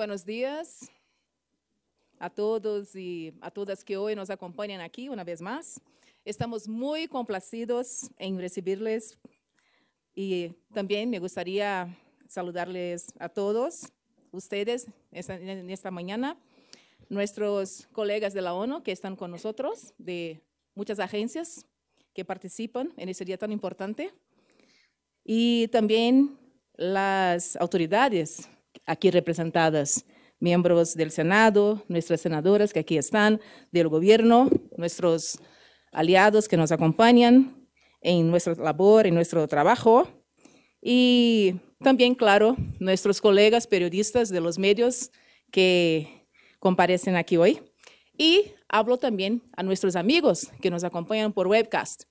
Buenos días a todos y a todas que hoy nos acompañan aquí una vez más. Estamos muy complacidos en recibirles y también me gustaría saludarles a todos ustedes en esta mañana, nuestros colegas de la ONU que están con nosotros, de muchas agencias que participan en este día tan importante, y también las autoridades aquí representadas, miembros del Senado, nuestras senadoras que aquí están, del gobierno, nuestros aliados que nos acompañan en nuestra labor, en nuestro trabajo, y también, claro, nuestros colegas periodistas de los medios que comparecen aquí hoy. Y hablo también a nuestros amigos que nos acompañan por webcast.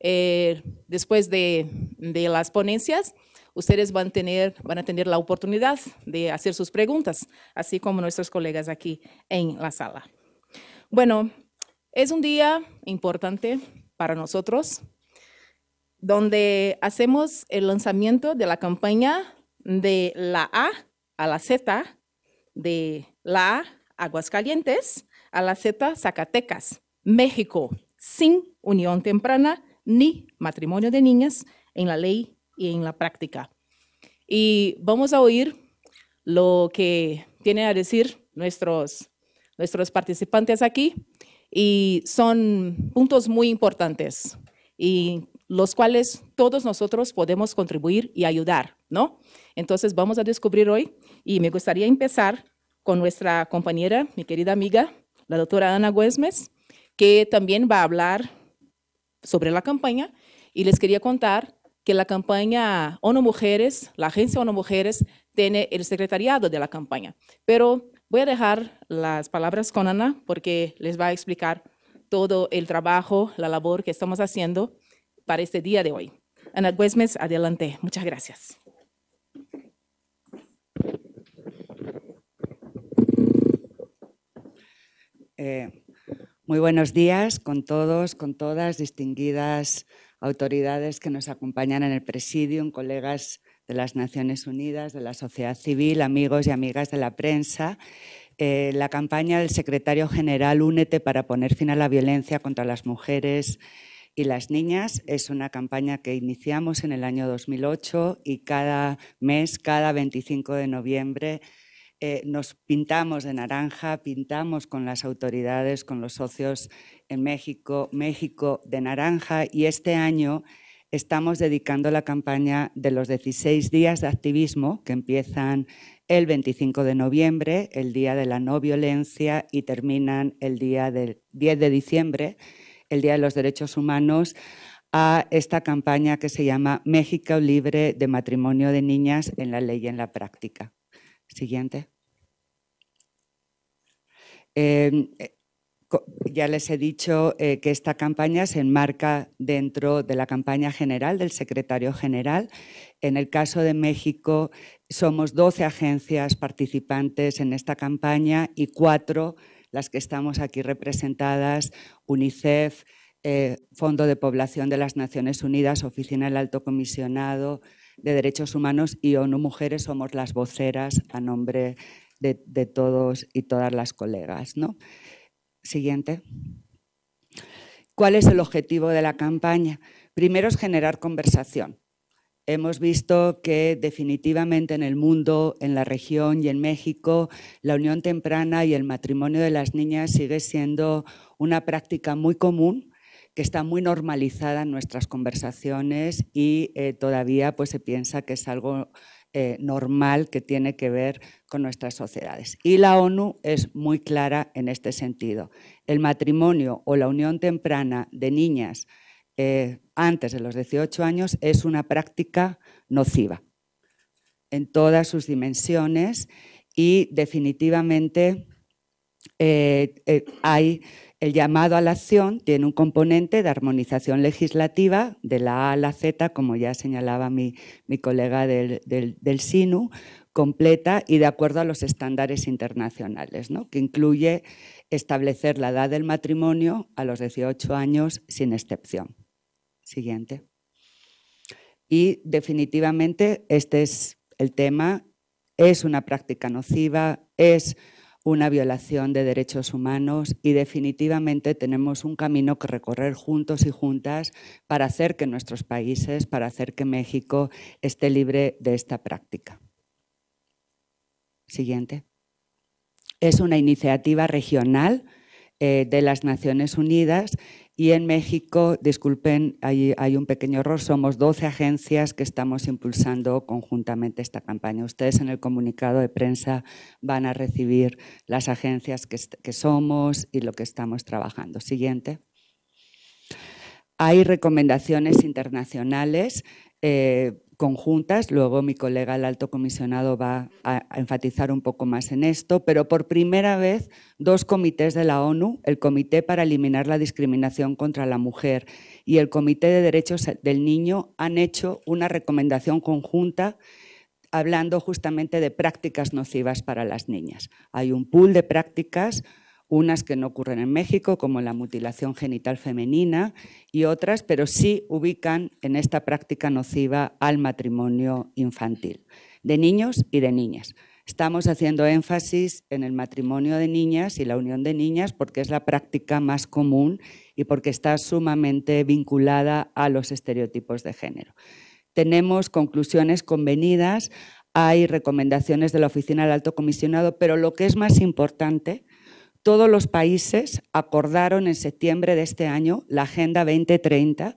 Eh, después de, de las ponencias, ustedes van, a tener la oportunidad de hacer sus preguntas, así como nuestros colegas aquí en la sala. Bueno, es un día importante para nosotros, donde hacemos el lanzamiento de la campaña de la A a la Z, de la A Aguascalientes a la Z Zacatecas, México, sin unión temprana ni matrimonio de niñas en la ley y en la práctica. Y vamos a oír lo que tienen a decir nuestros, nuestros participantes aquí y son puntos muy importantes y los cuales todos nosotros podemos contribuir y ayudar, ¿no? Entonces vamos a descubrir hoy y me gustaría empezar con nuestra compañera, mi querida amiga, la doctora Ana Güesmes, que también va a hablar sobre la campaña y les quería contar que la campaña ONU Mujeres, la agencia ONU Mujeres, tiene el secretariado de la campaña. Pero voy a dejar las palabras con Ana porque les va a explicar todo el trabajo, la labor que estamos haciendo para este día de hoy. Ana Guzmán, adelante. Muchas gracias. Eh, muy buenos días con todos, con todas, distinguidas autoridades que nos acompañan en el presidium, colegas de las Naciones Unidas, de la sociedad civil, amigos y amigas de la prensa. Eh, la campaña del secretario general Únete para poner fin a la violencia contra las mujeres y las niñas es una campaña que iniciamos en el año 2008 y cada mes, cada 25 de noviembre, eh, nos pintamos de naranja, pintamos con las autoridades, con los socios en México, México de naranja y este año estamos dedicando la campaña de los 16 días de activismo que empiezan el 25 de noviembre, el Día de la No Violencia, y terminan el día del 10 de diciembre, el Día de los Derechos Humanos, a esta campaña que se llama México Libre de Matrimonio de Niñas en la Ley y en la Práctica. Siguiente. Em, eh, ya les he dicho eh, que esta campaña se enmarca dentro de la campaña general del secretario general. En el caso de México, somos 12 agencias participantes en esta campaña y cuatro las que estamos aquí representadas, UNICEF, eh, Fondo de Población de las Naciones Unidas, Oficina del Alto Comisionado de Derechos Humanos y ONU Mujeres, somos las voceras a nombre de, todos y todas las colegas. ¿no? Siguiente. ¿Cuál es el objetivo de la campaña? Primero es generar conversación. Hemos visto que definitivamente en el mundo, en la región y en México, la unión temprana y el matrimonio de las niñas sigue siendo una práctica muy común, que está muy normalizada en nuestras conversaciones y eh, todavía pues, se piensa que es algo eh, normal que tiene que ver con nuestras sociedades. Y la ONU es muy clara en este sentido. El matrimonio o la unión temprana de niñas eh, antes de los 18 años es una práctica nociva en todas sus dimensiones y definitivamente eh, eh, hay el llamado a la acción tiene un componente de armonización legislativa de la A a la Z, como ya señalaba mi, colega del, del, del SINU, completa y de acuerdo a los estándares internacionales, que incluye establecer la edad del matrimonio a los 18 años sin excepción. Siguiente. Y definitivamente este es el tema, es una práctica nociva, es una violación de derechos humanos y definitivamente tenemos un camino que recorrer juntos y juntas para hacer que nuestros países, para hacer que México esté libre de esta práctica. Siguiente. Es una iniciativa regional eh, de las Naciones Unidas y en México, disculpen, hay, un pequeño error, somos 12 agencias que estamos impulsando conjuntamente esta campaña. Ustedes en el comunicado de prensa van a recibir las agencias que, somos y lo que estamos trabajando. Siguiente. Hay recomendaciones internacionales eh, conjuntas, luego mi colega el alto comisionado va a, enfatizar un poco más en esto, pero por primera vez dos comités de la ONU, el Comité para Eliminar la Discriminación contra la Mujer y el Comité de Derechos del Niño han hecho una recomendación conjunta hablando justamente de prácticas nocivas para las niñas. Hay un pool de prácticas unas que no ocurren en México, como la mutilación genital femenina, y otras, pero sí ubican en esta práctica nociva al matrimonio infantil, de niños y de niñas. Estamos haciendo énfasis en el matrimonio de niñas y la unión de niñas porque es la práctica más común y porque está sumamente vinculada a los estereotipos de género. Tenemos conclusiones convenidas, hay recomendaciones de la Oficina del Alto Comisionado, pero lo que es más importante todos los países acordaron en septiembre de este año la Agenda 2030,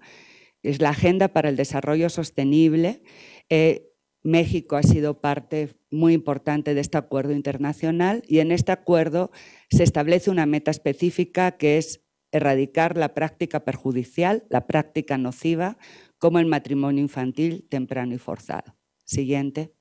es la Agenda para el Desarrollo Sostenible. Eh, México ha sido parte muy importante de este acuerdo internacional y en este acuerdo se establece una meta específica que es erradicar la práctica perjudicial, la práctica nociva, como el matrimonio infantil temprano y forzado. Siguiente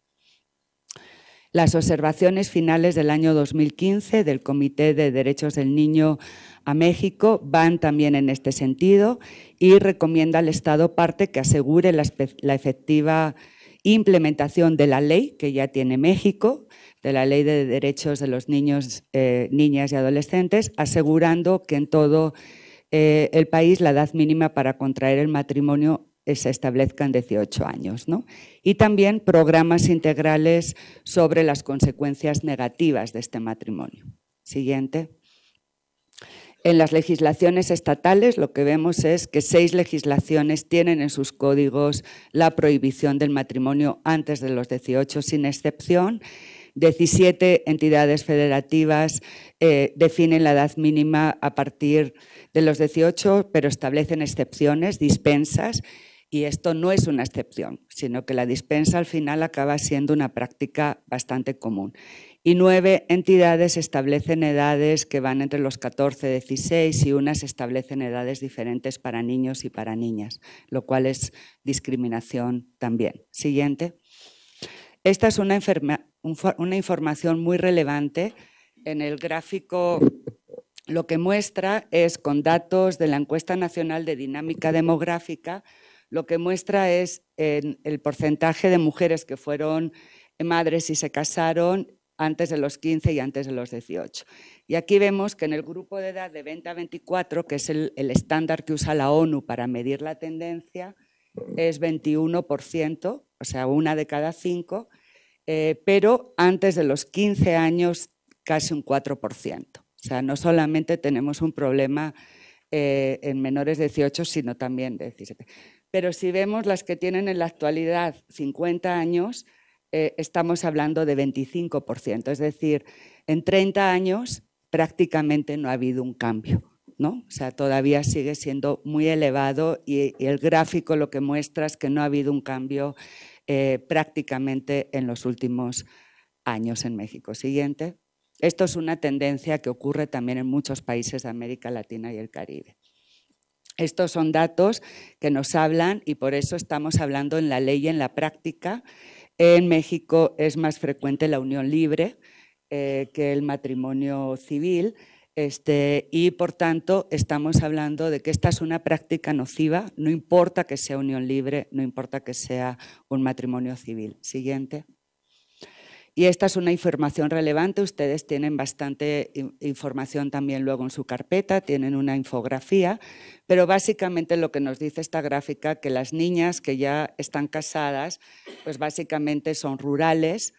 las observaciones finales del año 2015 del Comité de Derechos del Niño a México van también en este sentido y recomienda al Estado parte que asegure la, efectiva implementación de la ley que ya tiene México, de la Ley de Derechos de los Niños, eh, Niñas y Adolescentes, asegurando que en todo eh, el país la edad mínima para contraer el matrimonio se establezcan 18 años. ¿no? Y también programas integrales sobre las consecuencias negativas de este matrimonio. Siguiente. En las legislaciones estatales lo que vemos es que seis legislaciones tienen en sus códigos la prohibición del matrimonio antes de los 18 sin excepción. 17 entidades federativas eh, definen la edad mínima a partir de los 18, pero establecen excepciones, dispensas, y esto no es una excepción, sino que la dispensa al final acaba siendo una práctica bastante común. Y nueve entidades establecen edades que van entre los 14 y 16 y unas establecen edades diferentes para niños y para niñas, lo cual es discriminación también. Siguiente. Esta es una, una información muy relevante. En el gráfico lo que muestra es con datos de la Encuesta Nacional de Dinámica Demográfica lo que muestra es el porcentaje de mujeres que fueron madres y se casaron antes de los 15 y antes de los 18. Y aquí vemos que en el grupo de edad de 20 a 24, que es el, estándar que usa la ONU para medir la tendencia, es 21%, o sea, una de cada cinco, eh, pero antes de los 15 años casi un 4%. O sea, no solamente tenemos un problema eh, en menores de 18, sino también de 17. Pero si vemos las que tienen en la actualidad 50 años, eh, estamos hablando de 25%. Es decir, en 30 años prácticamente no ha habido un cambio. ¿no? O sea, todavía sigue siendo muy elevado y, el gráfico lo que muestra es que no ha habido un cambio eh, prácticamente en los últimos años en México. Siguiente. Esto es una tendencia que ocurre también en muchos países de América Latina y el Caribe. Estos son datos que nos hablan y por eso estamos hablando en la ley y en la práctica. En México es más frecuente la unión libre eh, que el matrimonio civil este, y por tanto estamos hablando de que esta es una práctica nociva, no importa que sea unión libre, no importa que sea un matrimonio civil. Siguiente. Y esta es una información relevante, ustedes tienen bastante información también luego en su carpeta, tienen una infografía, pero básicamente lo que nos dice esta gráfica que las niñas que ya están casadas, pues básicamente son rurales,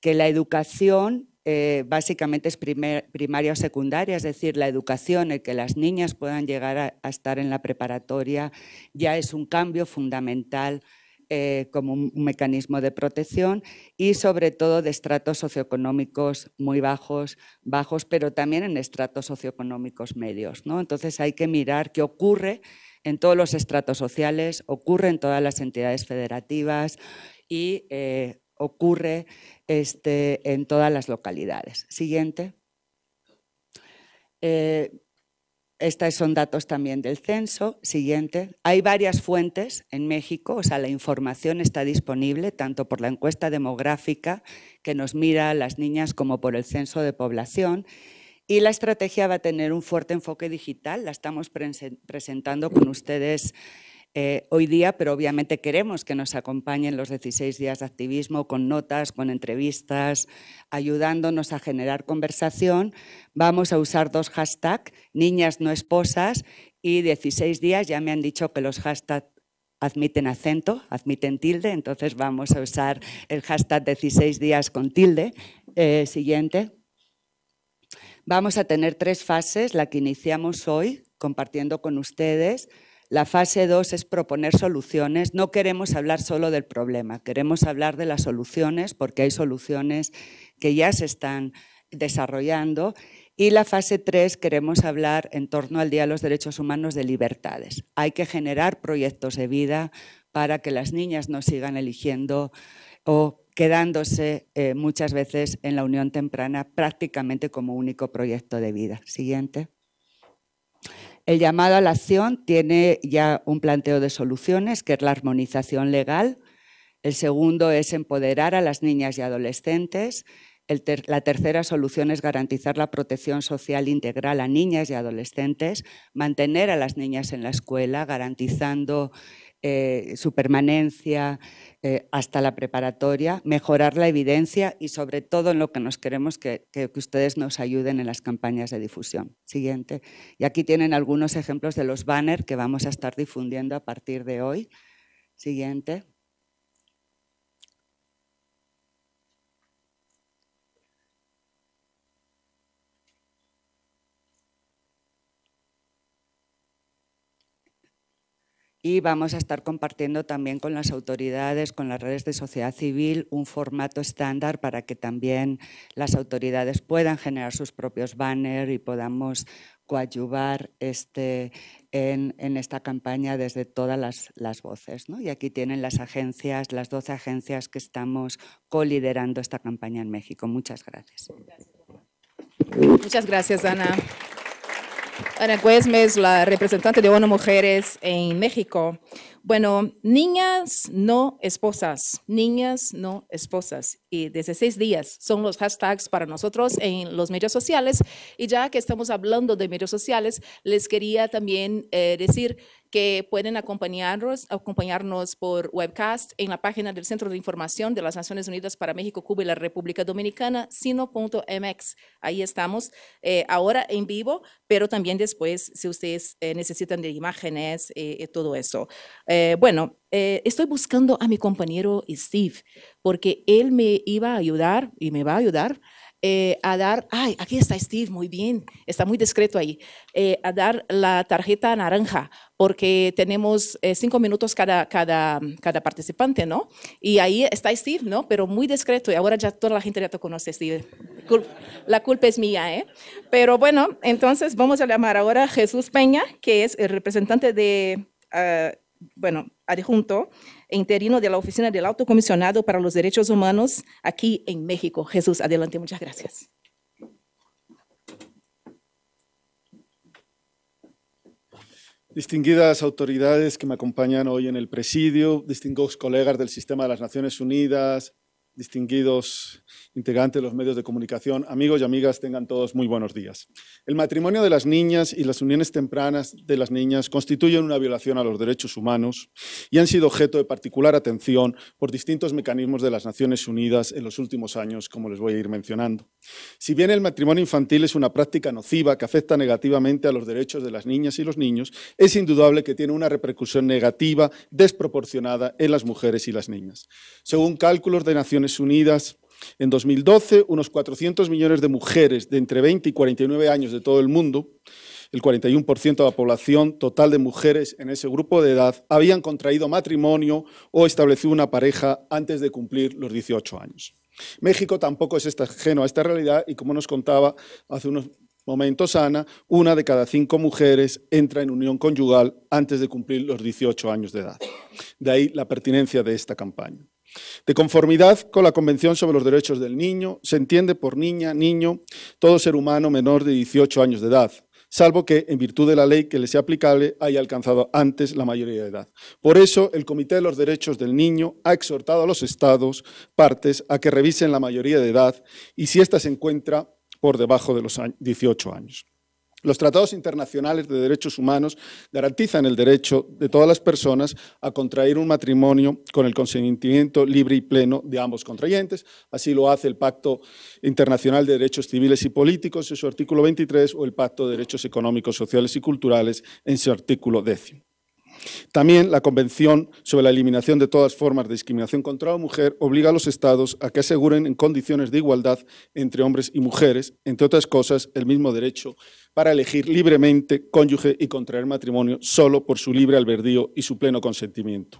que la educación eh, básicamente es primaria o secundaria, es decir, la educación, en que las niñas puedan llegar a estar en la preparatoria, ya es un cambio fundamental eh, como un mecanismo de protección y sobre todo de estratos socioeconómicos muy bajos, bajos pero también en estratos socioeconómicos medios. ¿no? Entonces hay que mirar qué ocurre en todos los estratos sociales, ocurre en todas las entidades federativas y eh, ocurre este, en todas las localidades. Siguiente. Eh, estos son datos también del censo. Siguiente. Hay varias fuentes en México, o sea, la información está disponible tanto por la encuesta demográfica que nos mira a las niñas como por el censo de población. Y la estrategia va a tener un fuerte enfoque digital, la estamos presentando con ustedes eh, hoy día, pero obviamente queremos que nos acompañen los 16 días de activismo con notas, con entrevistas, ayudándonos a generar conversación. Vamos a usar dos hashtags, niñas no esposas y 16 días, ya me han dicho que los hashtags admiten acento, admiten tilde, entonces vamos a usar el hashtag 16 días con tilde. Eh, siguiente. Vamos a tener tres fases, la que iniciamos hoy compartiendo con ustedes, la fase 2 es proponer soluciones. No queremos hablar solo del problema, queremos hablar de las soluciones porque hay soluciones que ya se están desarrollando. Y la fase 3 queremos hablar en torno al Día de los Derechos Humanos de Libertades. Hay que generar proyectos de vida para que las niñas no sigan eligiendo o quedándose eh, muchas veces en la unión temprana prácticamente como único proyecto de vida. Siguiente. El llamado a la acción tiene ya un planteo de soluciones, que es la armonización legal. El segundo es empoderar a las niñas y adolescentes. la tercera solución es garantizar la protección social integral a niñas y adolescentes, mantener a las niñas en la escuela, garantizando eh, su permanencia eh, hasta la preparatoria, mejorar la evidencia y sobre todo en lo que nos queremos que, que, ustedes nos ayuden en las campañas de difusión. Siguiente. Y aquí tienen algunos ejemplos de los banners que vamos a estar difundiendo a partir de hoy. Siguiente. y vamos a estar compartiendo también con las autoridades, con las redes de sociedad civil, un formato estándar para que también las autoridades puedan generar sus propios banners y podamos coadyuvar este, en, esta campaña desde todas las, voces. Y aquí tienen las agencias, las 12 agencias que estamos coliderando esta campaña en México. Muchas gracias. Muchas gracias, Ana. Ana Cuesmes, la representante de ONU Mujeres en México. Bueno, niñas no esposas, niñas no esposas y seis días son los hashtags para nosotros en los medios sociales. Y ya que estamos hablando de medios sociales, les quería también eh, decir que pueden acompañarnos, acompañarnos por webcast en la página del Centro de Información de las Naciones Unidas para México, Cuba y la República Dominicana, sino.mx. Ahí estamos eh, ahora en vivo, pero también después si ustedes eh, necesitan de imágenes y todo eso. bueno, eh, estoy buscando a mi compañero Steve, porque él me iba a ayudar y me va a ayudar eh, a dar, ay, aquí está Steve, muy bien, está muy discreto ahí, eh, a dar la tarjeta naranja, porque tenemos cinco minutos cada, cada, cada participante, ¿no? Y ahí está Steve, ¿no? Pero muy discreto, y ahora ya toda la gente ya te conoce, Steve. la culpa es mía, ¿eh? Pero bueno, entonces vamos a llamar ahora a Jesús Peña, que es el representante de, ah, bueno, adjunto e interino de la Oficina del Alto Comisionado para los Derechos Humanos aquí en México. Jesús, adelante, muchas gracias. Distinguidas autoridades que me acompañan hoy en el presidio, distinguidos colegas del Sistema de las Naciones Unidas, distinguidos integrantes de los medios de comunicación, amigos y amigas, tengan todos muy buenos días. El matrimonio de las niñas y las uniones tempranas de las niñas constituyen una violación a los derechos humanos y han sido objeto de particular atención por distintos mecanismos de las Naciones Unidas en los últimos años, como les voy a ir mencionando. Si bien el matrimonio infantil es una práctica nociva que afecta negativamente a los derechos de las niñas y los niños, es indudable que tiene una repercusión negativa desproporcionada en las mujeres y las niñas. Según cálculos de Naciones Unidas en 2012, unos 400 millones de mujeres de entre 20 y 49 años de todo el mundo, el 41% de la población total de mujeres en ese grupo de edad, habían contraído matrimonio o establecido una pareja antes de cumplir los 18 años. México tampoco es ajeno a esta realidad y, como nos contaba hace unos momentos Ana, una de cada cinco mujeres entra en unión conyugal antes de cumplir los 18 años de edad. De ahí la pertinencia de esta campaña. De conformidad con la Convención sobre los Derechos del Niño, se entiende por niña, niño, todo ser humano menor de 18 años de edad, salvo que, en virtud de la ley que le sea aplicable, haya alcanzado antes la mayoría de edad. Por eso, el Comité de los Derechos del Niño ha exhortado a los Estados partes a que revisen la mayoría de edad y si ésta se encuentra por debajo de los 18 años. Los tratados internacionales de derechos humanos garantizan el derecho de todas las personas a contraer un matrimonio con el consentimiento libre y pleno de ambos contrayentes. Así lo hace el Pacto Internacional de Derechos Civiles y Políticos en su artículo 23 o el Pacto de Derechos Económicos, Sociales y Culturales en su artículo 10. También la Convención sobre la Eliminación de todas formas de discriminación contra la mujer obliga a los Estados a que aseguren en condiciones de igualdad entre hombres y mujeres, entre otras cosas, el mismo derecho para elegir libremente cónyuge y contraer matrimonio solo por su libre albedrío y su pleno consentimiento.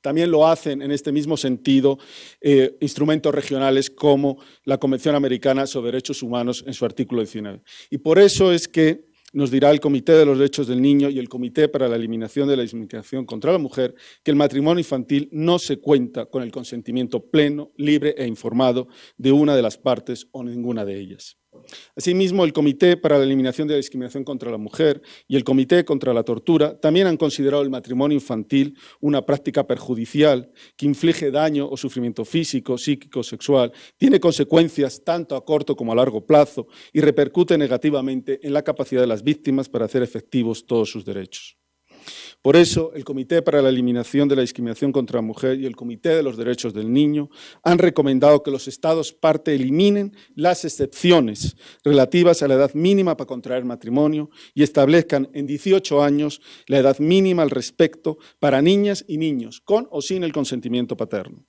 También lo hacen en este mismo sentido eh, instrumentos regionales como la Convención Americana sobre Derechos Humanos en su artículo 19. Y por eso es que nos dirá el Comité de los Derechos del Niño y el Comité para la Eliminación de la Discriminación contra la Mujer que el matrimonio infantil no se cuenta con el consentimiento pleno, libre e informado de una de las partes o ninguna de ellas. Asimismo, el Comité para la Eliminación de la Discriminación contra la Mujer y el Comité contra la Tortura también han considerado el matrimonio infantil una práctica perjudicial que inflige daño o sufrimiento físico, psíquico, sexual, tiene consecuencias tanto a corto como a largo plazo y repercute negativamente en la capacidad de las víctimas para hacer efectivos todos sus derechos. Por eso, el Comité para la Eliminación de la Discriminación contra la Mujer y el Comité de los Derechos del Niño han recomendado que los Estados parte eliminen las excepciones relativas a la edad mínima para contraer matrimonio y establezcan en 18 años la edad mínima al respecto para niñas y niños, con o sin el consentimiento paterno.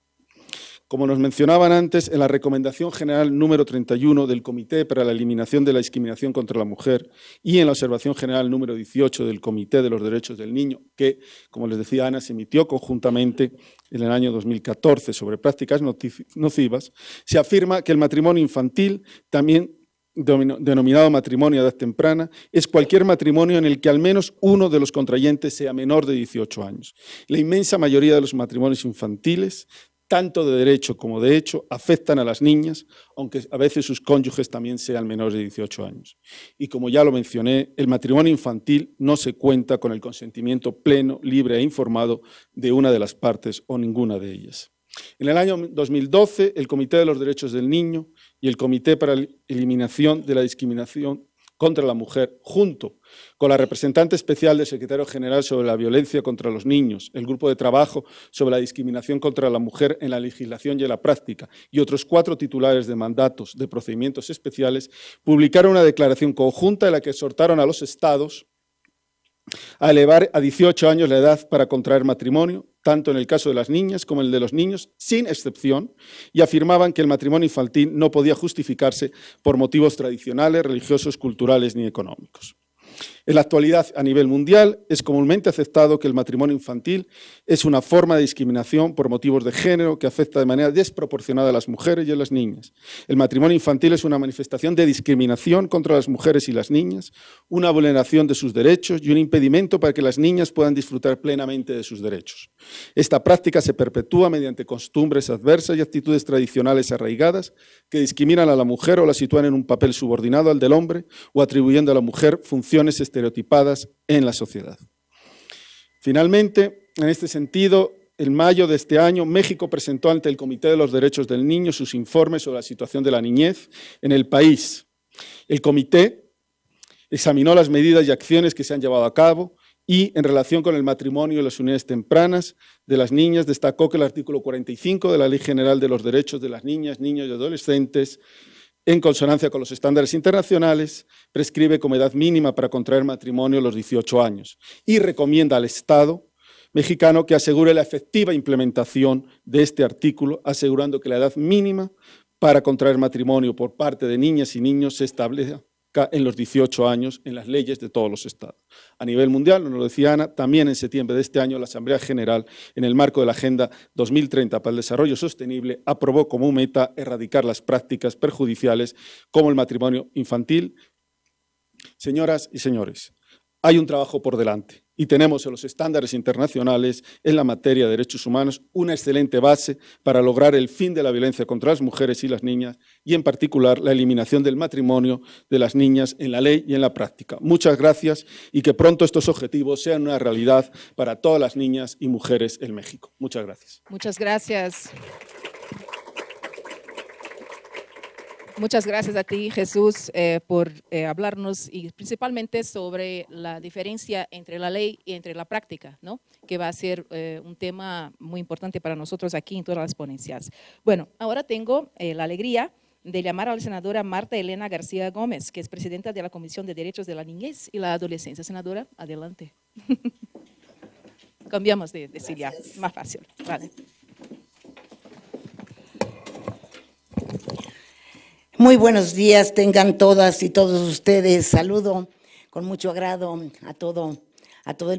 Como nos mencionaban antes, en la Recomendación General número 31 del Comité para la Eliminación de la Discriminación contra la Mujer y en la Observación General número 18 del Comité de los Derechos del Niño, que, como les decía Ana, se emitió conjuntamente en el año 2014 sobre prácticas nocivas, se afirma que el matrimonio infantil, también denominado matrimonio a edad temprana, es cualquier matrimonio en el que al menos uno de los contrayentes sea menor de 18 años. La inmensa mayoría de los matrimonios infantiles tanto de derecho como de hecho, afectan a las niñas, aunque a veces sus cónyuges también sean menores de 18 años. Y como ya lo mencioné, el matrimonio infantil no se cuenta con el consentimiento pleno, libre e informado de una de las partes o ninguna de ellas. En el año 2012, el Comité de los Derechos del Niño y el Comité para la Eliminación de la Discriminación contra la mujer, junto con la representante especial del secretario general sobre la violencia contra los niños, el grupo de trabajo sobre la discriminación contra la mujer en la legislación y en la práctica, y otros cuatro titulares de mandatos de procedimientos especiales, publicaron una declaración conjunta en la que exhortaron a los Estados a elevar a 18 años la edad para contraer matrimonio, tanto en el caso de las niñas como en el de los niños, sin excepción, y afirmaban que el matrimonio infantil no podía justificarse por motivos tradicionales, religiosos, culturales ni económicos. En la actualidad, a nivel mundial, es comúnmente aceptado que el matrimonio infantil es una forma de discriminación por motivos de género que afecta de manera desproporcionada a las mujeres y a las niñas. El matrimonio infantil es una manifestación de discriminación contra las mujeres y las niñas, una vulneración de sus derechos y un impedimento para que las niñas puedan disfrutar plenamente de sus derechos. Esta práctica se perpetúa mediante costumbres adversas y actitudes tradicionales arraigadas que discriminan a la mujer o la sitúan en un papel subordinado al del hombre o atribuyendo a la mujer funciones estereotipadas en la sociedad. Finalmente, en este sentido, en mayo de este año, México presentó ante el Comité de los Derechos del Niño sus informes sobre la situación de la niñez en el país. El comité examinó las medidas y acciones que se han llevado a cabo y, en relación con el matrimonio y las uniones tempranas de las niñas, destacó que el artículo 45 de la Ley General de los Derechos de las Niñas, Niños y Adolescentes en consonancia con los estándares internacionales, prescribe como edad mínima para contraer matrimonio los 18 años y recomienda al Estado mexicano que asegure la efectiva implementación de este artículo, asegurando que la edad mínima para contraer matrimonio por parte de niñas y niños se establezca en los 18 años en las leyes de todos los estados. A nivel mundial, nos lo decía Ana, también en septiembre de este año la Asamblea General, en el marco de la Agenda 2030 para el Desarrollo Sostenible, aprobó como meta erradicar las prácticas perjudiciales como el matrimonio infantil. Señoras y señores, hay un trabajo por delante y tenemos en los estándares internacionales en la materia de derechos humanos una excelente base para lograr el fin de la violencia contra las mujeres y las niñas y en particular la eliminación del matrimonio de las niñas en la ley y en la práctica. Muchas gracias y que pronto estos objetivos sean una realidad para todas las niñas y mujeres en México. Muchas gracias. Muchas gracias. Muchas gracias a ti, Jesús, eh, por eh, hablarnos y principalmente sobre la diferencia entre la ley y entre la práctica, ¿no? que va a ser eh, un tema muy importante para nosotros aquí en todas las ponencias. Bueno, ahora tengo la alegría de llamar a la senadora Marta Elena García Gómez, que es presidenta de la Comisión de Derechos de la Niñez y la Adolescencia. Senadora, adelante. Cambiamos de, de silla, más fácil. Vale. Muy buenos días, tengan todas y todos ustedes. Saludo con mucho agrado a todo a todos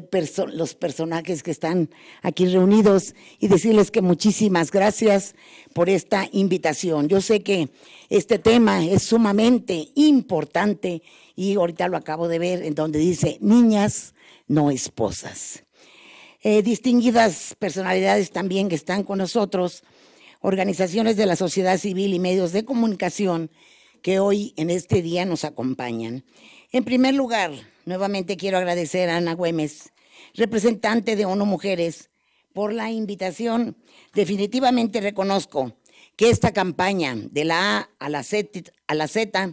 los personajes que están aquí reunidos y decirles que muchísimas gracias por esta invitación. Yo sé que este tema es sumamente importante y ahorita lo acabo de ver en donde dice niñas, no esposas. Eh, distinguidas personalidades también que están con nosotros organizaciones de la sociedad civil y medios de comunicación que hoy en este día nos acompañan. En primer lugar, nuevamente quiero agradecer a Ana Güemes, representante de ONU Mujeres, por la invitación. Definitivamente reconozco que esta campaña de la A a la Z,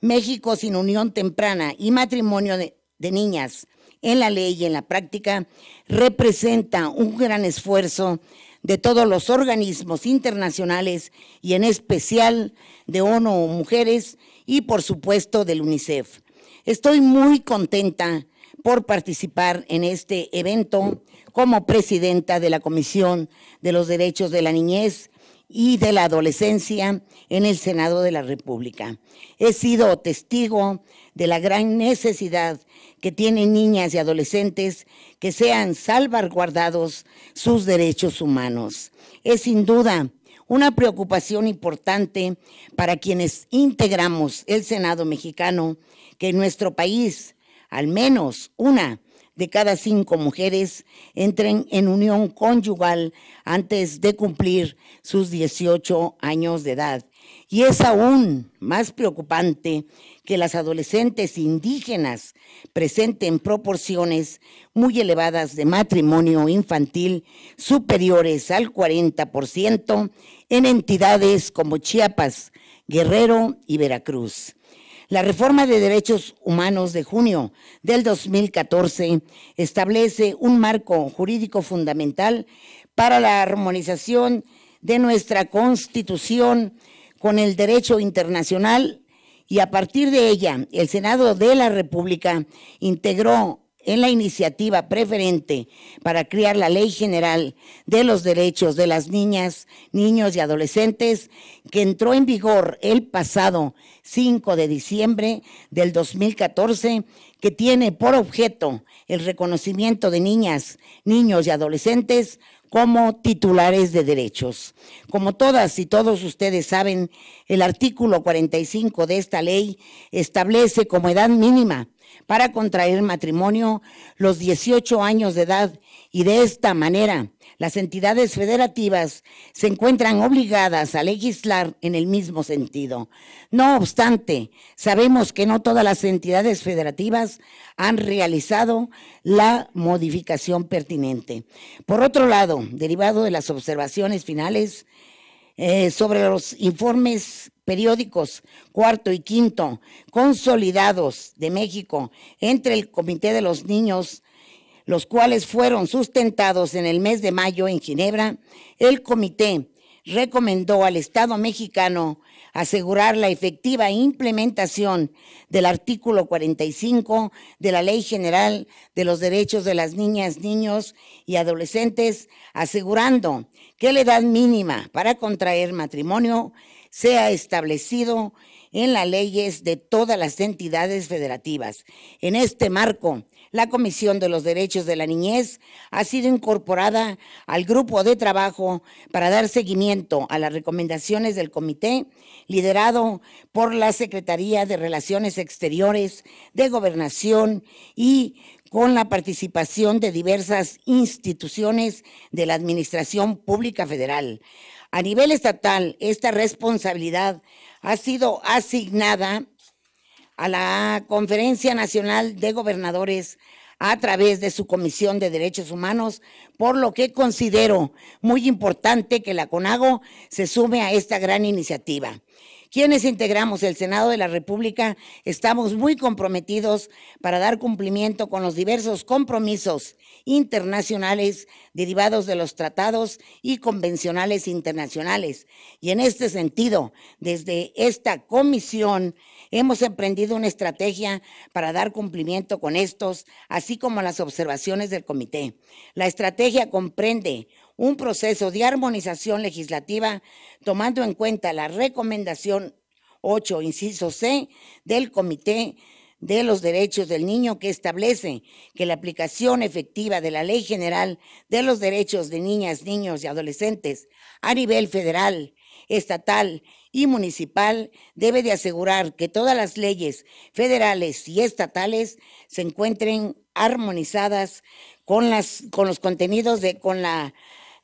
México sin unión temprana y matrimonio de, de niñas en la ley y en la práctica, representa un gran esfuerzo de todos los organismos internacionales y en especial de ONU Mujeres y por supuesto del UNICEF. Estoy muy contenta por participar en este evento como presidenta de la Comisión de los Derechos de la Niñez y de la Adolescencia en el Senado de la República. He sido testigo de la gran necesidad que tienen niñas y adolescentes, que sean salvaguardados sus derechos humanos. Es sin duda una preocupación importante para quienes integramos el Senado mexicano, que en nuestro país al menos una de cada cinco mujeres entren en unión conyugal antes de cumplir sus 18 años de edad. Y es aún más preocupante que las adolescentes indígenas presenten proporciones muy elevadas de matrimonio infantil superiores al 40% en entidades como Chiapas, Guerrero y Veracruz. La reforma de derechos humanos de junio del 2014 establece un marco jurídico fundamental para la armonización de nuestra constitución con el derecho internacional y a partir de ella el Senado de la República integró en la iniciativa preferente para crear la Ley General de los Derechos de las Niñas, Niños y Adolescentes, que entró en vigor el pasado 5 de diciembre del 2014, que tiene por objeto el reconocimiento de niñas, niños y adolescentes como titulares de derechos. Como todas y todos ustedes saben, el artículo 45 de esta ley establece como edad mínima para contraer matrimonio los 18 años de edad y de esta manera las entidades federativas se encuentran obligadas a legislar en el mismo sentido. No obstante, sabemos que no todas las entidades federativas han realizado la modificación pertinente. Por otro lado, derivado de las observaciones finales, eh, sobre los informes periódicos cuarto y quinto consolidados de México entre el Comité de los Niños, los cuales fueron sustentados en el mes de mayo en Ginebra, el comité recomendó al Estado mexicano asegurar la efectiva implementación del artículo 45 de la Ley General de los Derechos de las Niñas, Niños y Adolescentes, asegurando que la edad mínima para contraer matrimonio sea establecido en las leyes de todas las entidades federativas. En este marco, la Comisión de los Derechos de la Niñez ha sido incorporada al grupo de trabajo para dar seguimiento a las recomendaciones del comité liderado por la Secretaría de Relaciones Exteriores, de Gobernación y con la participación de diversas instituciones de la Administración Pública Federal. A nivel estatal, esta responsabilidad ha sido asignada a la Conferencia Nacional de Gobernadores a través de su Comisión de Derechos Humanos, por lo que considero muy importante que la CONAGO se sume a esta gran iniciativa. Quienes integramos el Senado de la República estamos muy comprometidos para dar cumplimiento con los diversos compromisos internacionales derivados de los tratados y convencionales internacionales. Y en este sentido, desde esta comisión Hemos emprendido una estrategia para dar cumplimiento con estos, así como las observaciones del comité. La estrategia comprende un proceso de armonización legislativa tomando en cuenta la recomendación 8, inciso C, del Comité de los Derechos del Niño que establece que la aplicación efectiva de la Ley General de los Derechos de Niñas, Niños y Adolescentes a nivel federal, estatal y municipal debe de asegurar que todas las leyes federales y estatales se encuentren armonizadas con, las, con los contenidos de con la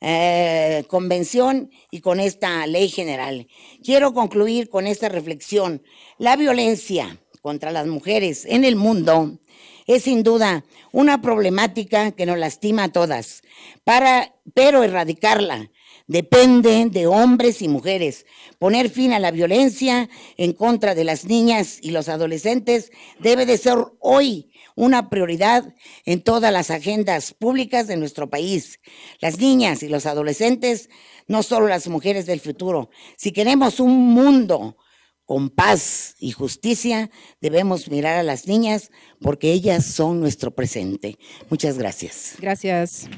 eh, convención y con esta ley general. Quiero concluir con esta reflexión. La violencia contra las mujeres en el mundo es sin duda una problemática que nos lastima a todas. Para, pero erradicarla Depende de hombres y mujeres poner fin a la violencia en contra de las niñas y los adolescentes debe de ser hoy una prioridad en todas las agendas públicas de nuestro país. Las niñas y los adolescentes, no solo las mujeres del futuro. Si queremos un mundo con paz y justicia, debemos mirar a las niñas porque ellas son nuestro presente. Muchas gracias. Gracias.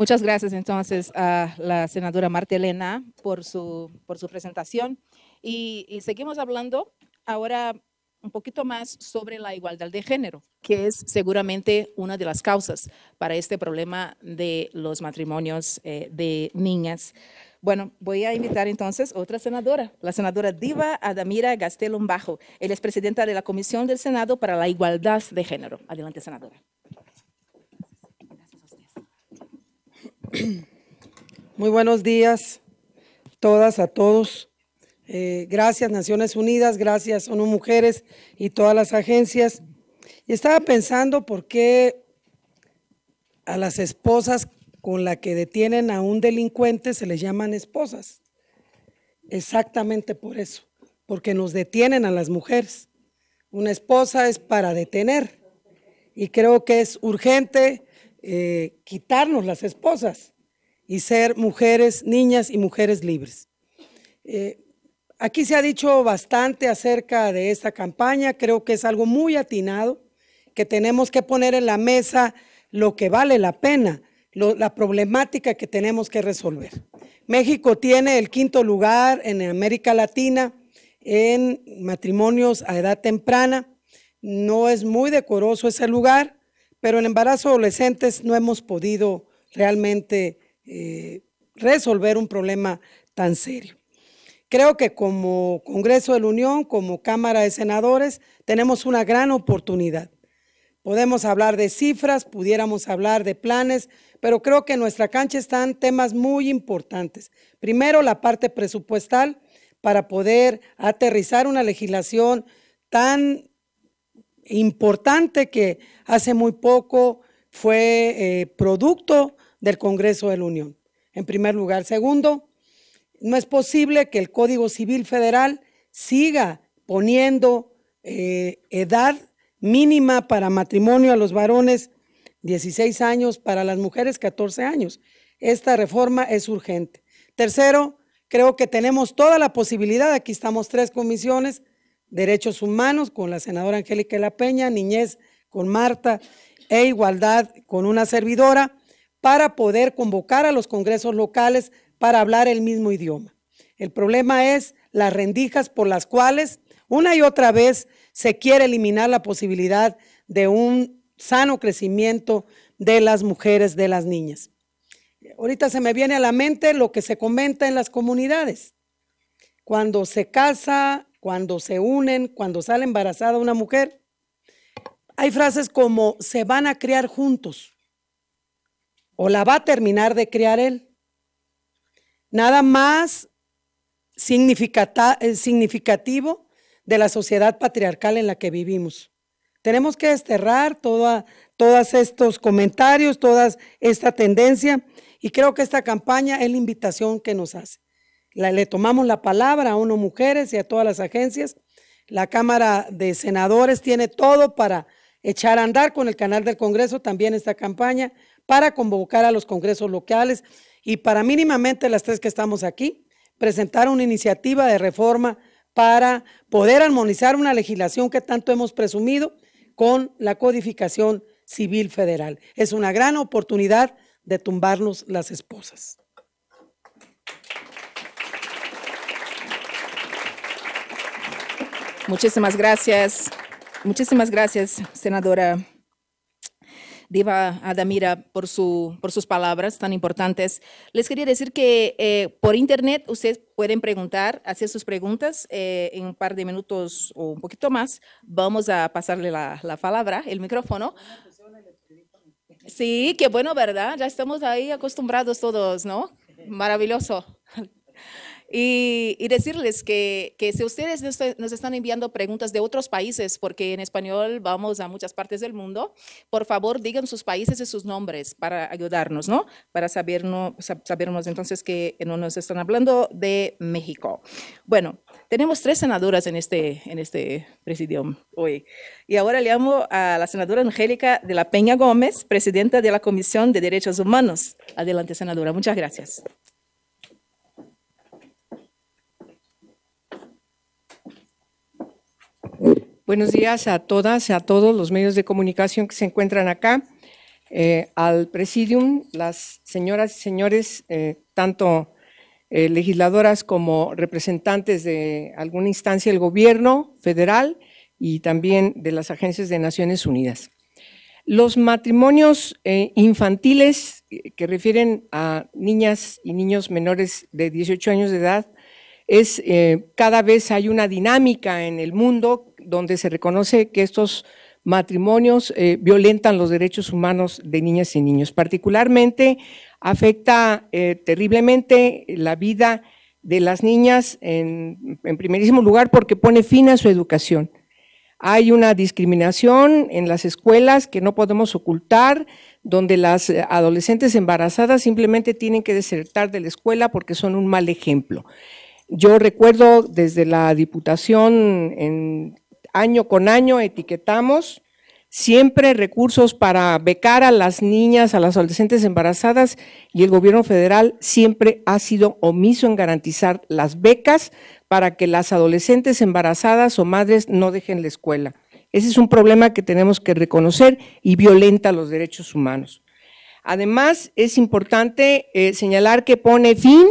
Muchas gracias entonces a la senadora Marta Elena por su, por su presentación. Y, seguimos hablando ahora un poquito más sobre la igualdad de género, que es seguramente una de las causas para este problema de los matrimonios eh, de niñas. Bueno, voy a invitar entonces otra senadora, la senadora Diva Adamira Gastelum Bajo. Ella es presidenta de la Comisión del Senado para la Igualdad de Género. Adelante, senadora. Muy buenos días todas, a todos. Eh, gracias Naciones Unidas, gracias ONU Mujeres y todas las agencias. estaba pensando por qué a las esposas con las que detienen a un delincuente se les llaman esposas. Exactamente por eso, porque nos detienen a las mujeres. Una esposa es para detener. Y creo que es urgente eh, quitarnos las esposas y ser mujeres, niñas y mujeres libres. Eh, aquí se ha dicho bastante acerca de esta campaña, creo que es algo muy atinado, que tenemos que poner en la mesa lo que vale la pena, la problemática que tenemos que resolver. México tiene el quinto lugar en América Latina en matrimonios a edad temprana, no es muy decoroso ese lugar, pero en embarazo adolescentes no hemos podido realmente eh, resolver un problema tan serio. Creo que como Congreso de la Unión, como Cámara de Senadores, tenemos una gran oportunidad. Podemos hablar de cifras, pudiéramos hablar de planes, pero creo que en nuestra cancha están temas muy importantes. Primero, la parte presupuestal para poder aterrizar una legislación tan importante que hace muy poco fue eh, producto del Congreso de la Unión, en primer lugar. Segundo, no es posible que el Código Civil Federal siga poniendo eh, edad mínima para matrimonio a los varones, 16 años, para las mujeres, 14 años. Esta reforma es urgente. Tercero, creo que tenemos toda la posibilidad, aquí estamos tres comisiones, Derechos Humanos con la senadora Angélica La Peña, Niñez con Marta e Igualdad con una servidora para poder convocar a los congresos locales para hablar el mismo idioma. El problema es las rendijas por las cuales una y otra vez se quiere eliminar la posibilidad de un sano crecimiento de las mujeres, de las niñas. Ahorita se me viene a la mente lo que se comenta en las comunidades. Cuando se casa cuando se unen, cuando sale embarazada una mujer, hay frases como se van a criar juntos o la va a terminar de criar él. Nada más eh, significativo de la sociedad patriarcal en la que vivimos. Tenemos que desterrar toda, todos estos comentarios, toda esta tendencia, y creo que esta campaña es la invitación que nos hace le tomamos la palabra a uno mujeres y a todas las agencias. La Cámara de Senadores tiene todo para echar a andar con el canal del Congreso también esta campaña para convocar a los congresos locales y para mínimamente las tres que estamos aquí, presentar una iniciativa de reforma para poder armonizar una legislación que tanto hemos presumido con la codificación civil federal. Es una gran oportunidad de tumbarnos las esposas. Muchísimas gracias. Muchísimas gracias, senadora Diva Adamira, por, su, por sus palabras tan importantes. Les quería decir que eh, por internet ustedes pueden preguntar, hacer sus preguntas. Eh, en un par de minutos o un poquito más vamos a pasarle la, la palabra, el micrófono. Sí, qué bueno, ¿verdad? Ya estamos ahí acostumbrados todos, ¿no? Maravilloso. Y, decirles que, que, si ustedes nos están enviando preguntas de otros países, porque en español vamos a muchas partes del mundo, por favor digan sus países y sus nombres para ayudarnos, ¿no? Para sabernos, sabernos entonces que no nos están hablando de México. Bueno, tenemos tres senadoras en este, en este presidium hoy. Y ahora le llamo a la senadora Angélica de la Peña Gómez, presidenta de la Comisión de Derechos Humanos. Adelante, senadora. Muchas gracias. Buenos días a todas, y a todos los medios de comunicación que se encuentran acá, eh, al presidium, las señoras y señores, eh, tanto eh, legisladoras como representantes de alguna instancia del gobierno federal y también de las agencias de Naciones Unidas. Los matrimonios infantiles que refieren a niñas y niños menores de 18 años de edad, es cada vez hay una dinámica en el mundo donde se reconoce que estos matrimonios eh, violentan los derechos humanos de niñas y niños. Particularmente afecta eh, terriblemente la vida de las niñas en, en primerísimo lugar porque pone fin a su educación. Hay una discriminación en las escuelas que no podemos ocultar, donde las eh, adolescentes embarazadas simplemente tienen que desertar de la escuela porque son un mal ejemplo. Yo recuerdo desde la Diputación en año con año etiquetamos siempre recursos para becar a las niñas, a las adolescentes embarazadas y el gobierno federal siempre ha sido omiso en garantizar las becas para que las adolescentes embarazadas o madres no dejen la escuela. Ese es un problema que tenemos que reconocer y violenta los derechos humanos. Además, es importante eh, señalar que pone fin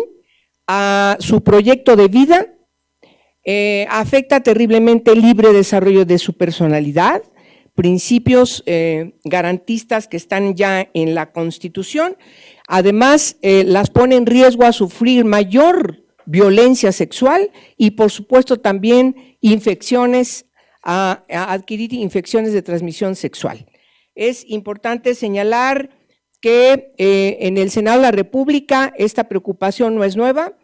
a su proyecto de vida eh, afecta terriblemente el libre desarrollo de su personalidad, principios eh, garantistas que están ya en la Constitución. Además, eh, las pone en riesgo a sufrir mayor violencia sexual y, por supuesto, también infecciones, a, adquirir infecciones de transmisión sexual. Es importante señalar que en el Senado de la República esta preocupación no es nueva.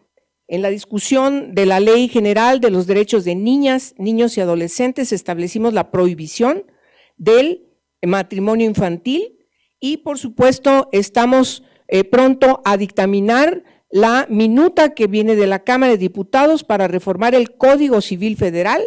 En la discusión de la Ley General de los Derechos de Niñas, Niños y Adolescentes establecimos la prohibición del matrimonio infantil y, por supuesto, estamos eh, pronto a dictaminar la minuta que viene de la Cámara de Diputados para reformar el Código Civil Federal,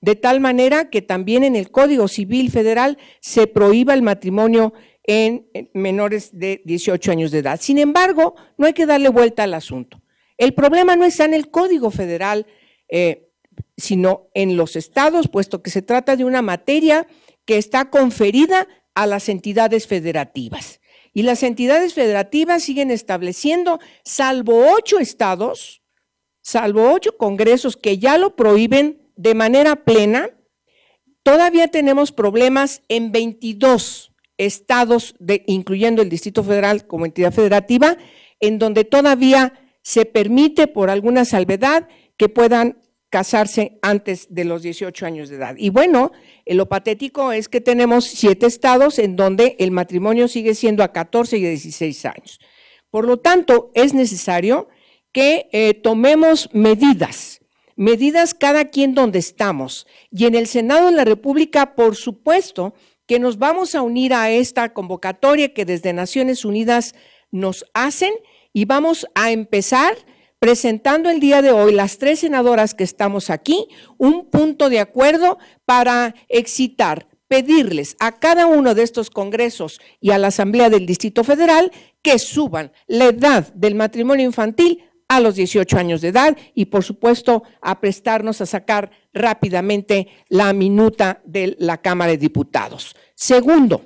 de tal manera que también en el Código Civil Federal se prohíba el matrimonio en menores de 18 años de edad. Sin embargo, no hay que darle vuelta al asunto. El problema no está en el Código Federal, eh, sino en los estados, puesto que se trata de una materia que está conferida a las entidades federativas. Y las entidades federativas siguen estableciendo, salvo ocho estados, salvo ocho congresos que ya lo prohíben de manera plena, todavía tenemos problemas en 22 estados, incluyendo el Distrito Federal como entidad federativa, en donde todavía se permite por alguna salvedad que puedan casarse antes de los 18 años de edad. Y bueno, eh, lo patético es que tenemos siete estados en donde el matrimonio sigue siendo a 14 y 16 años. Por lo tanto, es necesario que eh, tomemos medidas, medidas cada quien donde estamos. Y en el Senado de la República, por supuesto, que nos vamos a unir a esta convocatoria que desde Naciones Unidas nos hacen y vamos a empezar presentando el día de hoy las tres senadoras que estamos aquí, un punto de acuerdo para excitar, pedirles a cada uno de estos congresos y a la Asamblea del Distrito Federal que suban la edad del matrimonio infantil a los 18 años de edad y por supuesto a prestarnos a sacar rápidamente la minuta de la Cámara de Diputados. Segundo,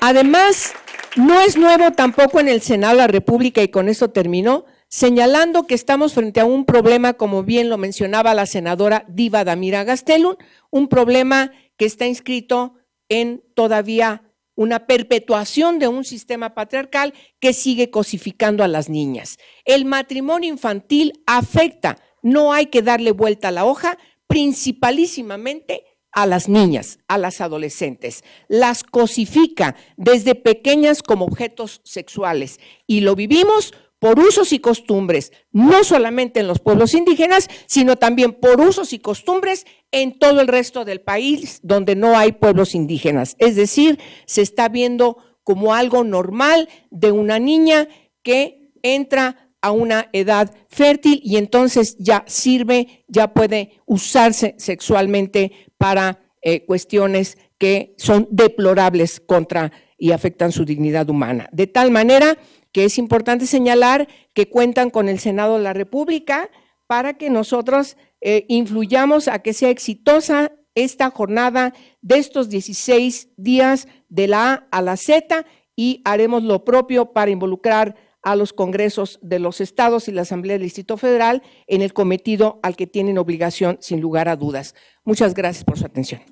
además no es nuevo tampoco en el Senado de la República, y con esto terminó, señalando que estamos frente a un problema, como bien lo mencionaba la senadora Diva Damira Gastelun, un problema que está inscrito en todavía una perpetuación de un sistema patriarcal que sigue cosificando a las niñas. El matrimonio infantil afecta, no hay que darle vuelta a la hoja, principalísimamente a las niñas, a las adolescentes, las cosifica desde pequeñas como objetos sexuales y lo vivimos por usos y costumbres, no solamente en los pueblos indígenas, sino también por usos y costumbres en todo el resto del país donde no hay pueblos indígenas. Es decir, se está viendo como algo normal de una niña que entra a una edad fértil y entonces ya sirve, ya puede usarse sexualmente para eh, cuestiones que son deplorables contra y afectan su dignidad humana. De tal manera que es importante señalar que cuentan con el Senado de la República para que nosotros eh, influyamos a que sea exitosa esta jornada de estos 16 días de la A a la Z y haremos lo propio para involucrar a los congresos de los estados y la Asamblea del Distrito Federal en el cometido al que tienen obligación, sin lugar a dudas. Muchas gracias por su atención.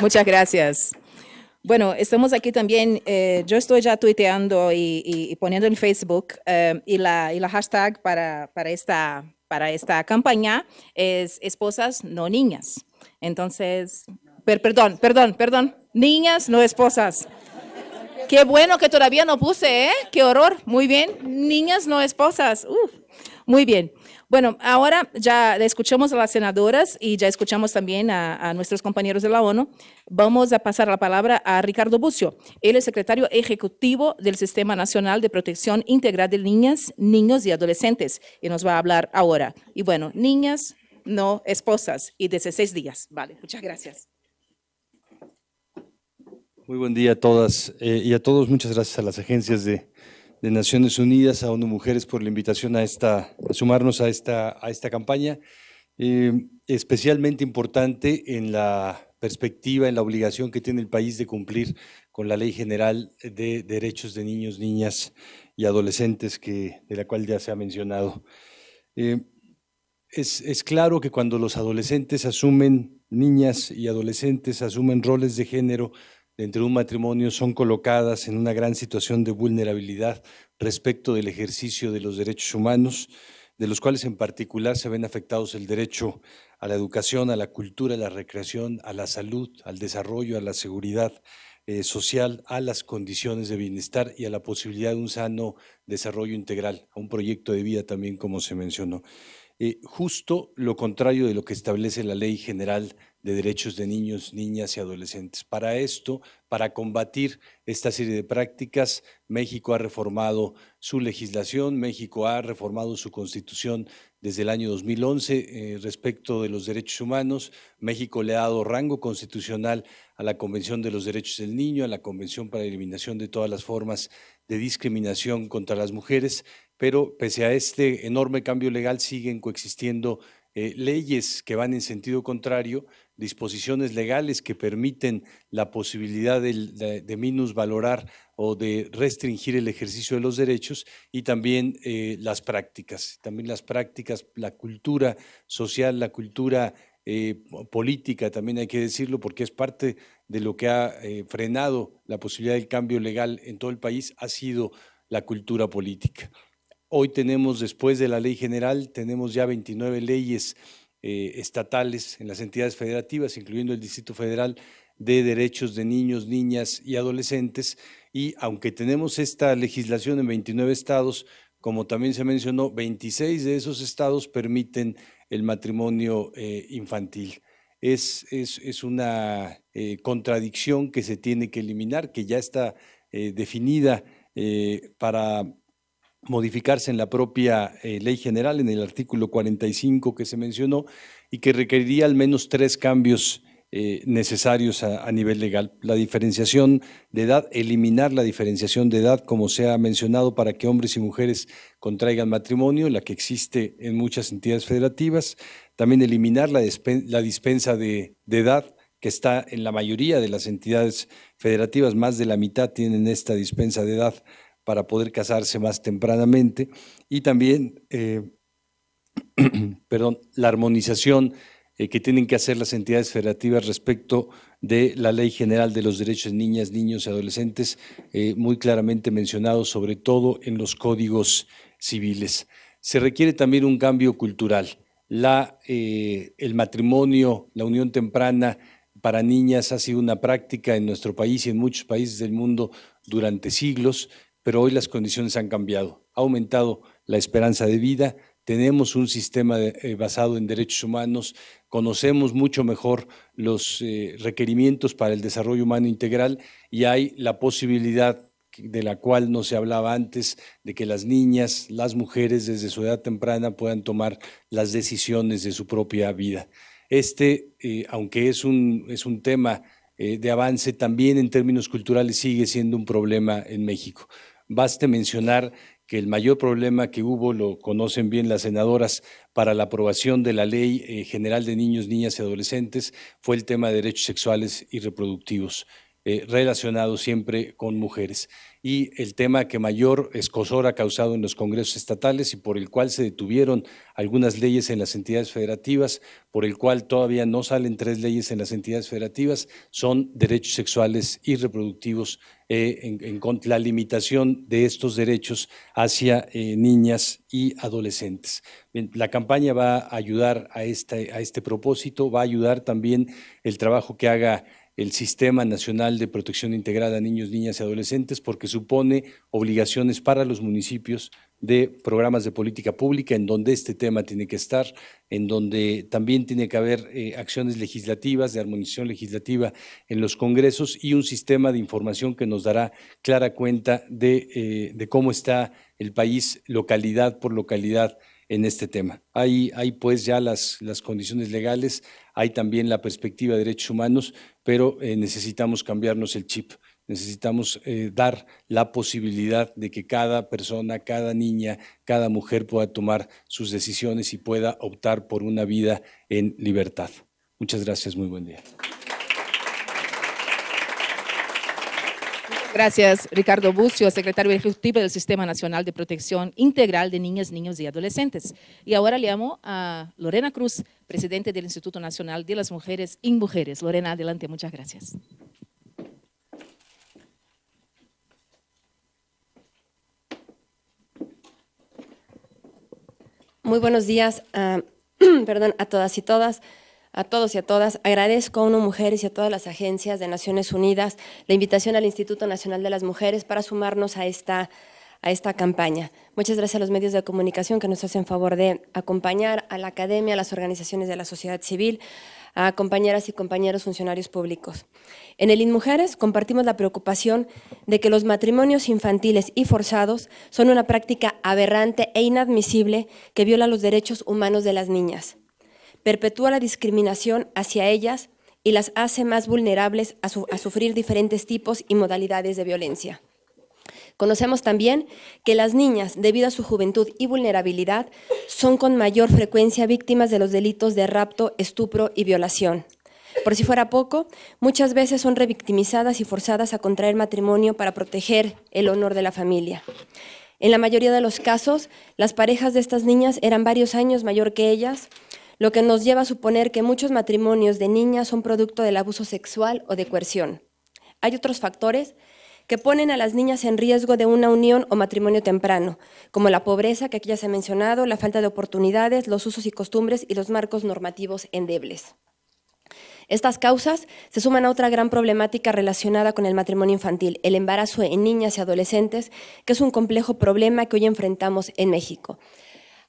Muchas gracias. Bueno, estamos aquí también, eh, yo estoy ya tuiteando y, poniendo en Facebook eh, y, la, y, la, hashtag para, para, esta, para esta campaña es esposas no niñas. Entonces, perdón, perdón, perdón. Niñas, no esposas. Qué bueno que todavía no puse, ¿eh? Qué horror. Muy bien. Niñas, no esposas. Muy bien. Bueno, ahora ya escuchamos a las senadoras y ya escuchamos también a, nuestros compañeros de la ONU. Vamos a pasar la palabra a Ricardo Bucio. Él es secretario ejecutivo del Sistema Nacional de Protección Integral de Niñas, Niños y Adolescentes y nos va a hablar ahora. Y bueno, niñas, no esposas y de 16 días. Vale, muchas gracias. Muy buen día a todas eh, y a todos. Muchas gracias a las agencias de, Naciones Unidas, a ONU Mujeres, por la invitación a, esta, a sumarnos a esta, campaña. Eh, especialmente importante en la perspectiva, en la obligación que tiene el país de cumplir con la Ley General de Derechos de Niños, Niñas y Adolescentes, que, de la cual ya se ha mencionado. Eh, es claro que cuando los adolescentes asumen, niñas y adolescentes asumen roles de género, dentro un matrimonio son colocadas en una gran situación de vulnerabilidad respecto del ejercicio de los derechos humanos, de los cuales en particular se ven afectados el derecho a la educación, a la cultura, a la recreación, a la salud, al desarrollo, a la seguridad eh, social, a las condiciones de bienestar y a la posibilidad de un sano desarrollo integral, a un proyecto de vida también, como se mencionó. Eh, justo lo contrario de lo que establece la Ley General de Derechos de Niños, Niñas y Adolescentes. Para esto, para combatir esta serie de prácticas, México ha reformado su legislación, México ha reformado su constitución desde el año 2011 eh, respecto de los derechos humanos. México le ha dado rango constitucional a la Convención de los Derechos del Niño, a la Convención para la Eliminación de todas las formas de discriminación contra las mujeres, pero pese a este enorme cambio legal siguen coexistiendo eh, leyes que van en sentido contrario disposiciones legales que permiten la posibilidad de, minusvalorar o de restringir el ejercicio de los derechos y también eh, las prácticas, también las prácticas, la cultura social, la cultura eh, política, también hay que decirlo, porque es parte de lo que ha eh, frenado la posibilidad del cambio legal en todo el país, ha sido la cultura política. Hoy tenemos, después de la ley general, tenemos ya 29 leyes eh, estatales en las entidades federativas, incluyendo el Distrito Federal de Derechos de Niños, Niñas y Adolescentes. Y aunque tenemos esta legislación en 29 estados, como también se mencionó, 26 de esos estados permiten el matrimonio eh, infantil. Es, es, una eh, contradicción que se tiene que eliminar, que ya está definida para modificarse en la propia eh, ley general, en el artículo 45 que se mencionó, y que requeriría al menos tres cambios eh, necesarios a, nivel legal. La diferenciación de edad, eliminar la diferenciación de edad, como se ha mencionado, para que hombres y mujeres contraigan matrimonio, la que existe en muchas entidades federativas. También eliminar la, dispensa de edad, que está en la mayoría de las entidades federativas, más de la mitad tienen esta dispensa de edad para poder casarse más tempranamente y también, eh, la armonización eh, que tienen que hacer las entidades federativas respecto de la Ley General de los Derechos de Niñas, Niños y Adolescentes, eh, muy claramente mencionado, sobre todo en los códigos civiles. Se requiere también un cambio cultural. el matrimonio, la unión temprana para niñas ha sido una práctica en nuestro país y en muchos países del mundo durante siglos pero hoy las condiciones han cambiado. Ha aumentado la esperanza de vida, tenemos un sistema eh, basado en derechos humanos, conocemos mucho mejor los eh, requerimientos para el desarrollo humano integral y hay la posibilidad de la cual no se hablaba antes, de que las niñas, las mujeres desde su edad temprana puedan tomar las decisiones de su propia vida. Este, eh, aunque es un, es un tema de avance, también en términos culturales sigue siendo un problema en México. Baste mencionar que el mayor problema que hubo, lo conocen bien las senadoras, para la aprobación de la Ley eh, General de Niños, Niñas y Adolescentes fue el tema de derechos sexuales y reproductivos. Eh, relacionado siempre con mujeres. Y el tema que mayor escosor ha causado en los congresos estatales y por el cual se detuvieron algunas leyes en las entidades federativas, por el cual todavía no salen tres leyes en las entidades federativas, son derechos sexuales y reproductivos, eh, en, la limitación de estos derechos hacia eh, niñas y adolescentes. la campaña va a ayudar a este, a este propósito, va a ayudar también el trabajo que haga el Sistema Nacional de Protección Integrada a Niños, Niñas y Adolescentes porque supone obligaciones para los municipios de programas de política pública en donde este tema tiene que estar, en donde también tiene que haber eh, acciones legislativas, de armonización legislativa en los congresos y un sistema de información que nos dará clara cuenta de eh, cómo está el país localidad por localidad en este tema. Hay, hay pues ya las, las condiciones legales, hay también la perspectiva de derechos humanos, pero eh, necesitamos cambiarnos el chip. Necesitamos eh, dar la posibilidad de que cada persona, cada niña, cada mujer pueda tomar sus decisiones y pueda optar por una vida en libertad. Muchas gracias, muy buen día. Gracias, Ricardo Bucio, secretario ejecutivo del Sistema Nacional de Protección Integral de Niñas, Niños y Adolescentes. Y ahora le llamo a Lorena Cruz, presidente del Instituto Nacional de las Mujeres y Mujeres. Lorena, adelante, muchas gracias. Muy buenos días, ah, perdón, a todas y todas a todos y a todas. Agradezco a UNO Mujeres y a todas las agencias de Naciones Unidas la invitación al Instituto Nacional de las Mujeres para sumarnos a esta, a esta campaña. Muchas gracias a los medios de comunicación que nos hacen favor de acompañar a la academia, a las organizaciones de la sociedad civil, a compañeras y compañeros funcionarios públicos. En el InMujeres compartimos la preocupación de que los matrimonios infantiles y forzados son una práctica aberrante e inadmisible que viola los derechos humanos de las niñas perpetúa la discriminación hacia ellas y las hace más vulnerables a, sufrir diferentes tipos y modalidades de violencia. Conocemos también que las niñas, debido a su juventud y vulnerabilidad, son con mayor frecuencia víctimas de los delitos de rapto, estupro y violación. Por si fuera poco, muchas veces son revictimizadas y forzadas a contraer matrimonio para proteger el honor de la familia. En la mayoría de los casos, las parejas de estas niñas eran varios años mayor que ellas, lo que nos lleva a suponer que muchos matrimonios de niñas son producto del abuso sexual o de coerción. Hay otros factores que ponen a las niñas en riesgo de una unión o matrimonio temprano, como la pobreza, que aquí ya se ha mencionado, la falta de oportunidades, los usos y costumbres y los marcos normativos endebles. Estas causas se suman a otra gran problemática relacionada con el matrimonio infantil, el embarazo en niñas y adolescentes, que es un complejo problema que hoy enfrentamos en México.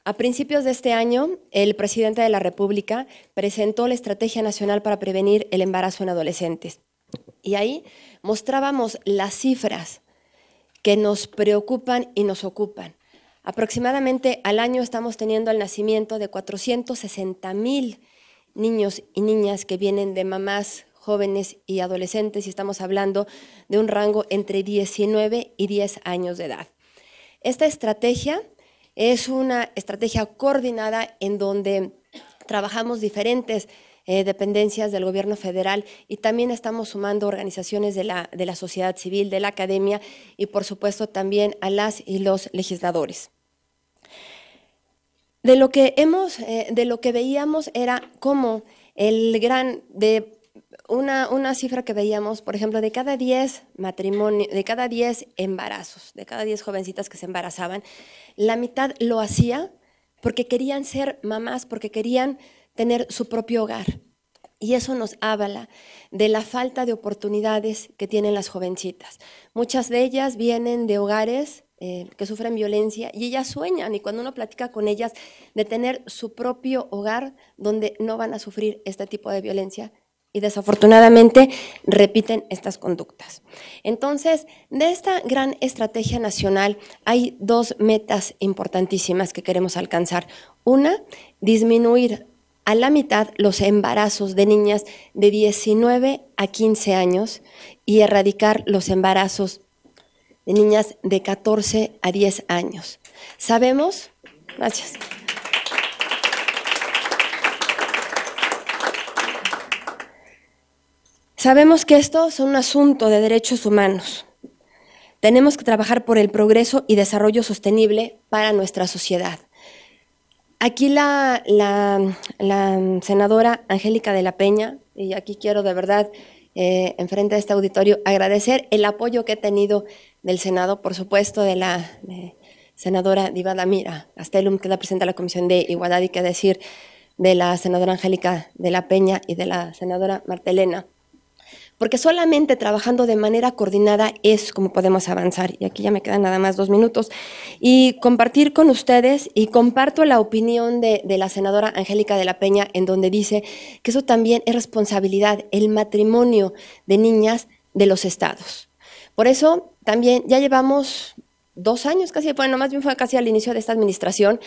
A principios de este año, el presidente de la República presentó la Estrategia Nacional para Prevenir el Embarazo en Adolescentes. Y ahí mostrábamos las cifras que nos preocupan y nos ocupan. Aproximadamente al año estamos teniendo el nacimiento de 460 mil niños y niñas que vienen de mamás jóvenes y adolescentes y estamos hablando de un rango entre 19 y 10 años de edad. Esta estrategia es una estrategia coordinada en donde trabajamos diferentes eh, dependencias del gobierno federal y también estamos sumando organizaciones de la, de la sociedad civil, de la academia y por supuesto también a las y los legisladores. De lo que, hemos, eh, de lo que veíamos era cómo el gran, de una, cifra que veíamos, por ejemplo, de cada 10 matrimonios de cada 10 embarazos, de cada 10 jovencitas que se embarazaban, la mitad lo hacía porque querían ser mamás, porque querían tener su propio hogar. Y eso nos habla de la falta de oportunidades que tienen las jovencitas. Muchas de ellas vienen de hogares eh, que sufren violencia y ellas sueñan y cuando uno platica con ellas de tener su propio hogar donde no van a sufrir este tipo de violencia y desafortunadamente repiten estas conductas. Entonces, de esta gran estrategia nacional hay dos metas importantísimas que queremos alcanzar. Una, disminuir a la mitad los embarazos de niñas de 19 a 15 años y erradicar los embarazos de niñas de 14 a 10 años. Sabemos, gracias. Sabemos que esto es un asunto de derechos humanos. Tenemos que trabajar por el progreso y desarrollo sostenible para nuestra sociedad. Aquí la, la, senadora Angélica de la Peña, y aquí quiero de verdad, eh, enfrente de este auditorio, agradecer el apoyo que he tenido del Senado, por supuesto, de la senadora Diva Damira Castellum, que es la la Comisión de Igualdad, y que decir de la senadora Angélica de la Peña y de la senadora Martelena porque solamente trabajando de manera coordinada es como podemos avanzar. Y aquí ya me quedan nada más dos minutos. Y compartir con ustedes, y comparto la opinión de, la senadora Angélica de la Peña, en donde dice que eso también es responsabilidad, el matrimonio de niñas de los estados. Por eso también ya llevamos dos años casi, bueno, más bien fue casi al inicio de esta administración,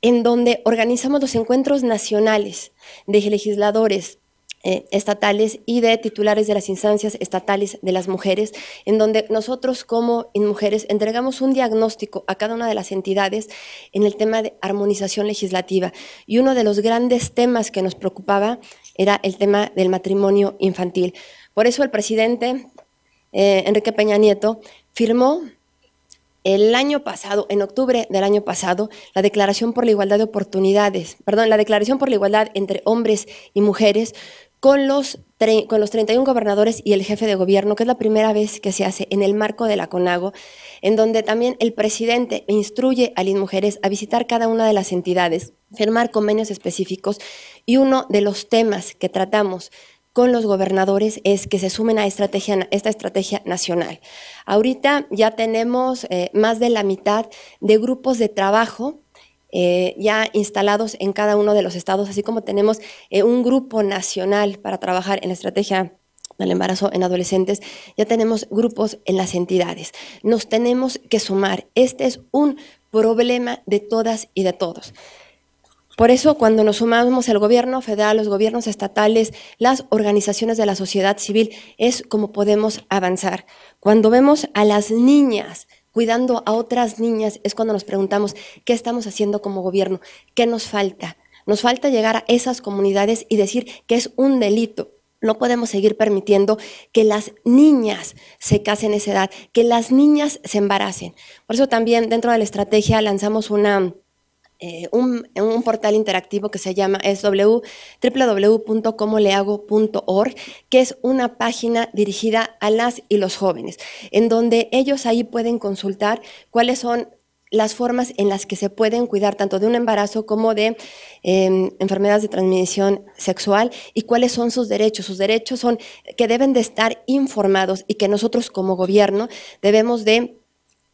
en donde organizamos los encuentros nacionales de legisladores, eh, estatales y de titulares de las instancias estatales de las mujeres, en donde nosotros como mujeres entregamos un diagnóstico a cada una de las entidades en el tema de armonización legislativa. Y uno de los grandes temas que nos preocupaba era el tema del matrimonio infantil. Por eso el presidente eh, Enrique Peña Nieto firmó el año pasado, en octubre del año pasado, la Declaración por la Igualdad de Oportunidades, perdón, la Declaración por la Igualdad entre Hombres y Mujeres, con los, con los 31 gobernadores y el jefe de gobierno, que es la primera vez que se hace en el marco de la CONAGO, en donde también el presidente instruye a las mujeres a visitar cada una de las entidades, firmar convenios específicos y uno de los temas que tratamos con los gobernadores es que se sumen a estrategia, esta estrategia nacional. Ahorita ya tenemos eh, más de la mitad de grupos de trabajo eh, ya instalados en cada uno de los estados, así como tenemos eh, un grupo nacional para trabajar en la estrategia del embarazo en adolescentes, ya tenemos grupos en las entidades. Nos tenemos que sumar. Este es un problema de todas y de todos. Por eso, cuando nos sumamos el gobierno federal, los gobiernos estatales, las organizaciones de la sociedad civil, es como podemos avanzar. Cuando vemos a las niñas cuidando a otras niñas, es cuando nos preguntamos qué estamos haciendo como gobierno, qué nos falta. Nos falta llegar a esas comunidades y decir que es un delito no podemos seguir permitiendo que las niñas se casen a esa edad, que las niñas se embaracen. Por eso también dentro de la estrategia lanzamos una eh, un, portal interactivo que se llama www.comoleago.org, que es una página dirigida a las y los jóvenes, en donde ellos ahí pueden consultar cuáles son las formas en las que se pueden cuidar tanto de un embarazo como de em, enfermedades de transmisión sexual y cuáles son sus derechos. Sus derechos son que deben de estar informados y que nosotros como gobierno debemos de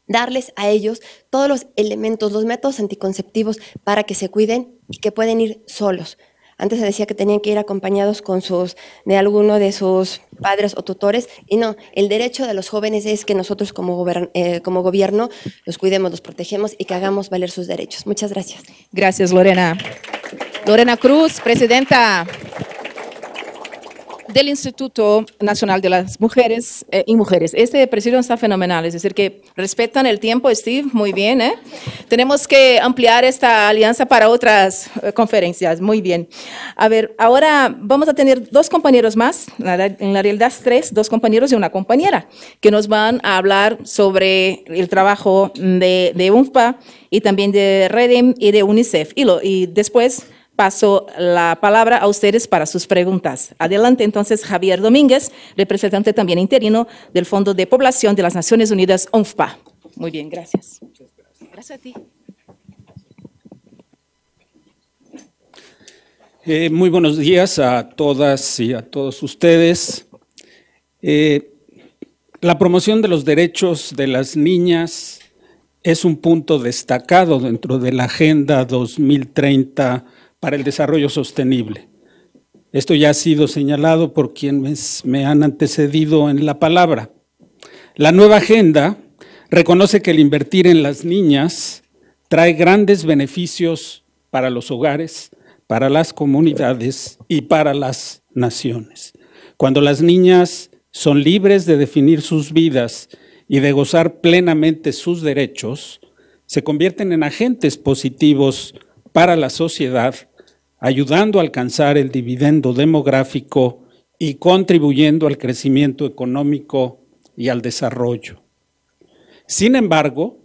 darles a ellos todos los elementos, los métodos anticonceptivos para que se cuiden y que pueden ir solos. Antes se decía que tenían que ir acompañados con sus, de alguno de sus padres o tutores, y no, el derecho de los jóvenes es que nosotros como, eh, como gobierno los cuidemos, los protegemos y que hagamos valer sus derechos. Muchas gracias. Gracias, Lorena. Lorena Cruz, presidenta del Instituto Nacional de las Mujeres eh, y Mujeres. Este presidio está fenomenal, es decir, que respetan el tiempo, Steve, muy bien. ¿eh? Tenemos que ampliar esta alianza para otras eh, conferencias, muy bien. A ver, ahora vamos a tener dos compañeros más, en la realidad tres, dos compañeros y una compañera, que nos van a hablar sobre el trabajo de, UNFPA y también de REDEM y de UNICEF. y después paso la palabra a ustedes para sus preguntas. Adelante entonces Javier Domínguez, representante también interino del Fondo de Población de las Naciones Unidas, ONFPA. Muy bien, gracias. Gracias a ti. Eh, muy buenos días a todas y a todos ustedes. Eh, la promoción de los derechos de las niñas es un punto destacado dentro de la Agenda 2030 para el desarrollo sostenible. Esto ya ha sido señalado por quienes me han antecedido en la palabra. La nueva agenda reconoce que el invertir en las niñas trae grandes beneficios para los hogares, para las comunidades y para las naciones. Cuando las niñas son libres de definir sus vidas y de gozar plenamente sus derechos, se convierten en agentes positivos para la sociedad ayudando a alcanzar el dividendo demográfico y contribuyendo al crecimiento económico y al desarrollo. Sin embargo,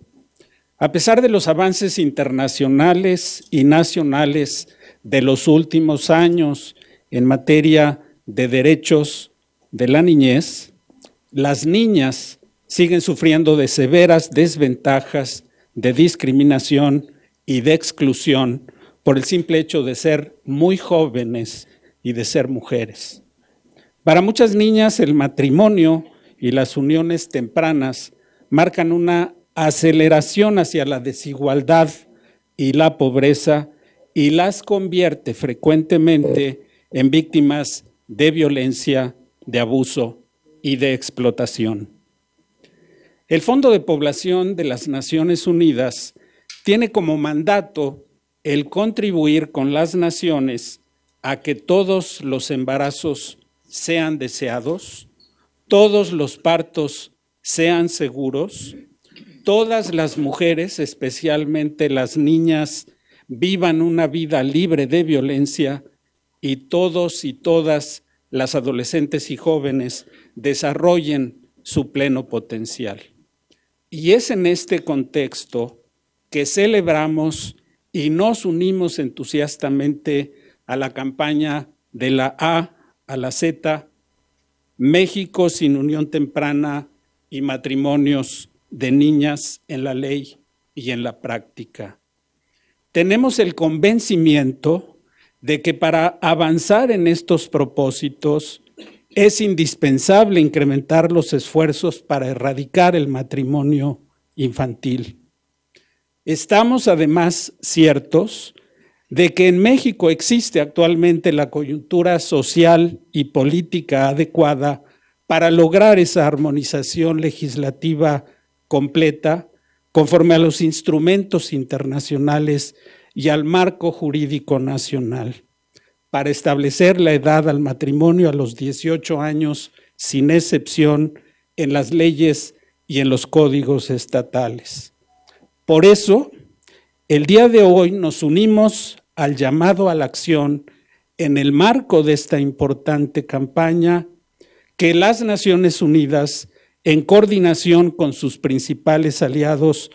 a pesar de los avances internacionales y nacionales de los últimos años en materia de derechos de la niñez, las niñas siguen sufriendo de severas desventajas de discriminación y de exclusión por el simple hecho de ser muy jóvenes y de ser mujeres. Para muchas niñas el matrimonio y las uniones tempranas marcan una aceleración hacia la desigualdad y la pobreza y las convierte frecuentemente en víctimas de violencia, de abuso y de explotación. El Fondo de Población de las Naciones Unidas tiene como mandato el contribuir con las naciones a que todos los embarazos sean deseados, todos los partos sean seguros, todas las mujeres, especialmente las niñas, vivan una vida libre de violencia y todos y todas las adolescentes y jóvenes desarrollen su pleno potencial. Y es en este contexto que celebramos y nos unimos entusiastamente a la campaña de la A a la Z, México sin unión temprana y matrimonios de niñas en la ley y en la práctica. Tenemos el convencimiento de que para avanzar en estos propósitos es indispensable incrementar los esfuerzos para erradicar el matrimonio infantil Estamos además ciertos de que en México existe actualmente la coyuntura social y política adecuada para lograr esa armonización legislativa completa conforme a los instrumentos internacionales y al marco jurídico nacional, para establecer la edad al matrimonio a los 18 años sin excepción en las leyes y en los códigos estatales. Por eso, el día de hoy nos unimos al llamado a la acción en el marco de esta importante campaña que las Naciones Unidas, en coordinación con sus principales aliados,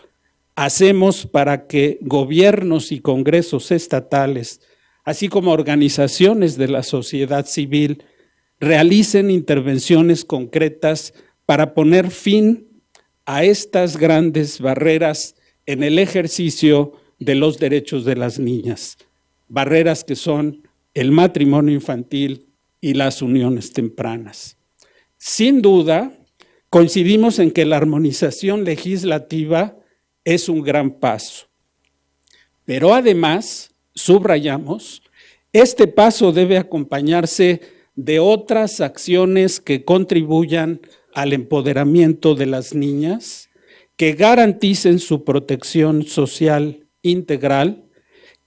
hacemos para que gobiernos y congresos estatales, así como organizaciones de la sociedad civil, realicen intervenciones concretas para poner fin a estas grandes barreras en el ejercicio de los derechos de las niñas, barreras que son el matrimonio infantil y las uniones tempranas. Sin duda, coincidimos en que la armonización legislativa es un gran paso. Pero además, subrayamos, este paso debe acompañarse de otras acciones que contribuyan al empoderamiento de las niñas que garanticen su protección social integral,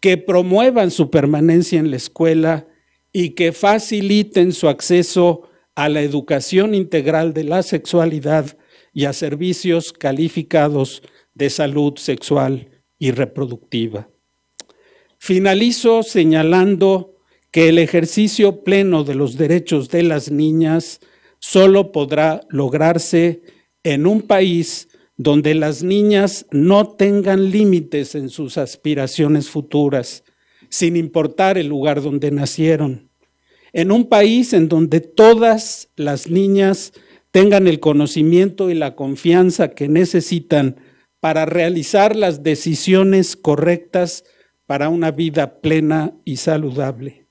que promuevan su permanencia en la escuela y que faciliten su acceso a la educación integral de la sexualidad y a servicios calificados de salud sexual y reproductiva. Finalizo señalando que el ejercicio pleno de los derechos de las niñas solo podrá lograrse en un país donde las niñas no tengan límites en sus aspiraciones futuras, sin importar el lugar donde nacieron. En un país en donde todas las niñas tengan el conocimiento y la confianza que necesitan para realizar las decisiones correctas para una vida plena y saludable.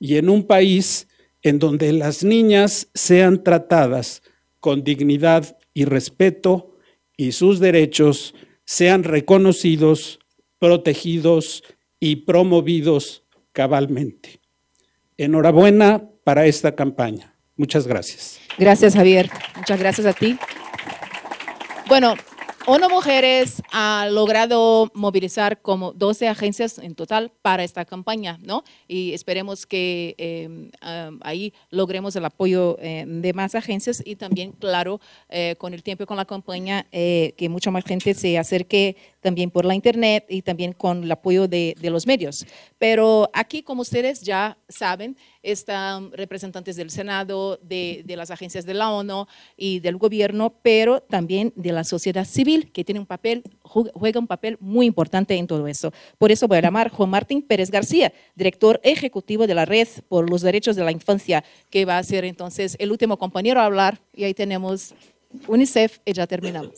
Y en un país en donde las niñas sean tratadas con dignidad y respeto, y sus derechos sean reconocidos, protegidos y promovidos cabalmente. Enhorabuena para esta campaña. Muchas gracias. Gracias, Javier. Muchas gracias a ti. Bueno, ONU Mujeres ha logrado movilizar como 12 agencias en total para esta campaña, ¿no? Y esperemos que em, ah, ahí logremos el apoyo eh, de más agencias y también, claro, eh, con el tiempo y con la campaña, eh, que mucha más gente se acerque también por la internet y también con el apoyo de, de los medios. Pero aquí, como ustedes ya saben, están representantes del Senado, de, las agencias de la ONU y del gobierno, pero también de la sociedad civil, que tiene un papel, juega un papel muy importante en todo eso. Por eso voy a llamar Juan Martín Pérez García, director ejecutivo de la Red por los Derechos de la Infancia, que va a ser entonces el último compañero a hablar y ahí tenemos UNICEF ya terminamos.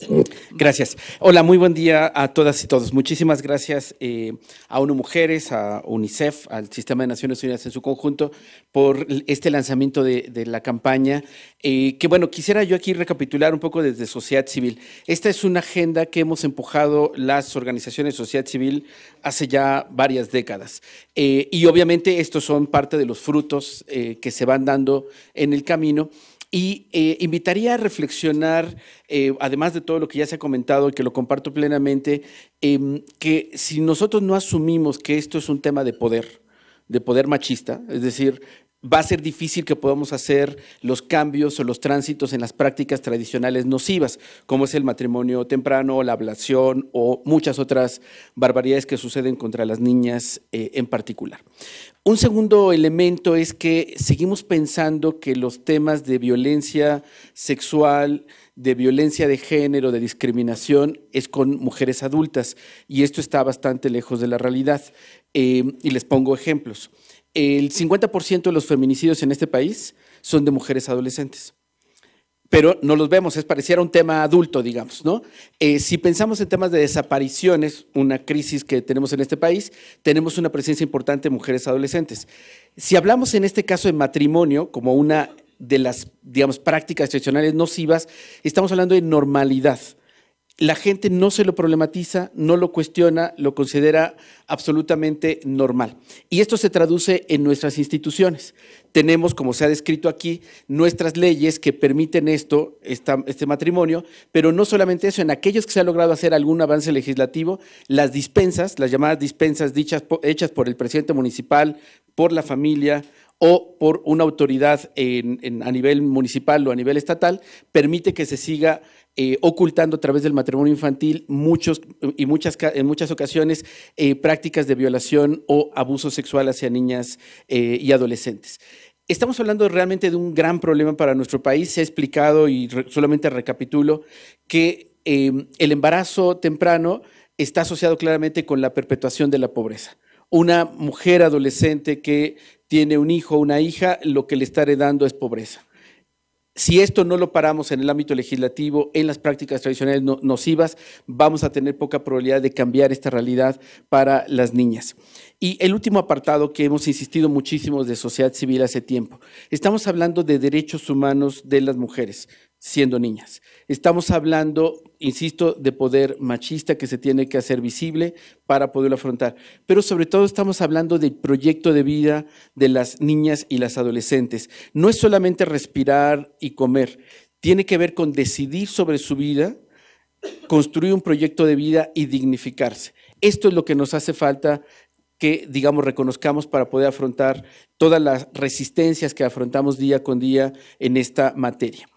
Gracias. Hola, muy buen día a todas y todos. Muchísimas gracias eh, a ONU Mujeres, a UNICEF, al Sistema de Naciones Unidas en su conjunto por este lanzamiento de, la campaña. Eh, que bueno, quisiera yo aquí recapitular un poco desde sociedad civil. Esta es una agenda que hemos empujado las organizaciones de sociedad civil hace ya varias décadas. Eh, y obviamente estos son parte de los frutos que se van dando en el camino. Y eh, invitaría a reflexionar, eh, además de todo lo que ya se ha comentado y que lo comparto plenamente, em, que si nosotros no asumimos que esto es un tema de poder, de poder machista, es decir, va a ser difícil que podamos hacer los cambios o los tránsitos en las prácticas tradicionales nocivas, como es el matrimonio temprano, la ablación o muchas otras barbaridades que suceden contra las niñas eh, en particular. Un segundo elemento es que seguimos pensando que los temas de violencia sexual, de violencia de género, de discriminación, es con mujeres adultas y esto está bastante lejos de la realidad. Eh, y les pongo ejemplos el 50% de los feminicidios en este país son de mujeres adolescentes. Pero no los vemos, es pareciera un tema adulto, digamos, ¿no? Eh, si pensamos en temas de desapariciones, una crisis que tenemos en este país, tenemos una presencia importante de mujeres adolescentes. Si hablamos en este caso de matrimonio como una de las, digamos, prácticas tradicionales nocivas, estamos hablando de normalidad la gente no se lo problematiza, no lo cuestiona, lo considera absolutamente normal. Y esto se traduce en nuestras instituciones. Tenemos, como se ha descrito aquí, nuestras leyes que permiten esto, este matrimonio, pero no solamente eso, en aquellos que se ha logrado hacer algún avance legislativo, las dispensas, las llamadas dispensas dichas, hechas por el presidente municipal, por la familia, o por una autoridad a nivel municipal o a nivel estatal, permite que se siga eh, ocultando a través del matrimonio infantil muchos, y muchas, en muchas ocasiones eh, prácticas de violación o abuso sexual hacia niñas eh, y adolescentes. Estamos hablando realmente de un gran problema para nuestro país. Se ha explicado, y solamente recapitulo, que em, el embarazo temprano está asociado claramente con la perpetuación de la pobreza una mujer adolescente que tiene un hijo o una hija, lo que le está heredando es pobreza. Si esto no lo paramos en el ámbito legislativo, en las prácticas tradicionales nocivas, vamos a tener poca probabilidad de cambiar esta realidad para las niñas. Y el último apartado que hemos insistido muchísimo de sociedad civil hace tiempo. Estamos hablando de derechos humanos de las mujeres siendo niñas. Estamos hablando, insisto, de poder machista que se tiene que hacer visible para poderlo afrontar, pero sobre todo estamos hablando del proyecto de vida de las niñas y las adolescentes. No es solamente respirar y comer, tiene que ver con decidir sobre su vida, construir un proyecto de vida y dignificarse. Esto es lo que nos hace falta que, digamos, reconozcamos para poder afrontar todas las resistencias que afrontamos día con día en esta materia.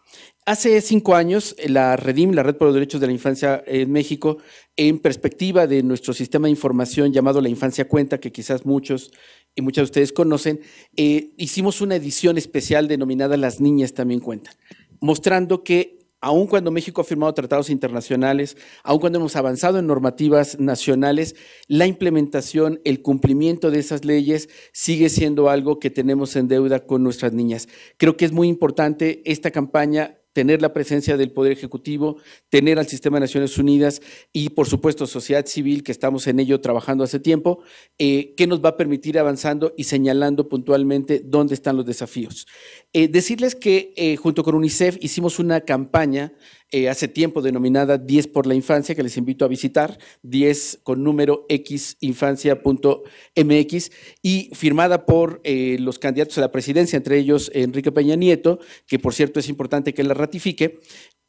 Hace cinco años, eh, la Redim, la Red por los Derechos de la Infancia en México, en perspectiva de nuestro sistema de información llamado La Infancia Cuenta, que quizás muchos y muchas de ustedes conocen, eh, hicimos una edición especial denominada Las Niñas también cuentan, mostrando que aun cuando México ha firmado tratados internacionales, aun cuando hemos avanzado en normativas nacionales, la implementación, el cumplimiento de esas leyes sigue siendo algo que tenemos en deuda con nuestras niñas. Creo que es muy importante esta campaña tener la presencia del Poder Ejecutivo, tener al sistema de Naciones Unidas y, por supuesto, sociedad civil, que estamos en ello trabajando hace tiempo, eh, que nos va a permitir avanzando y señalando puntualmente dónde están los desafíos. Eh, decirles que eh, junto con UNICEF hicimos una campaña eh, hace tiempo denominada 10 por la infancia, que les invito a visitar, 10 con número xinfancia.mx y firmada por eh, los candidatos a la presidencia, entre ellos Enrique Peña Nieto, que por cierto es importante que la ratifique.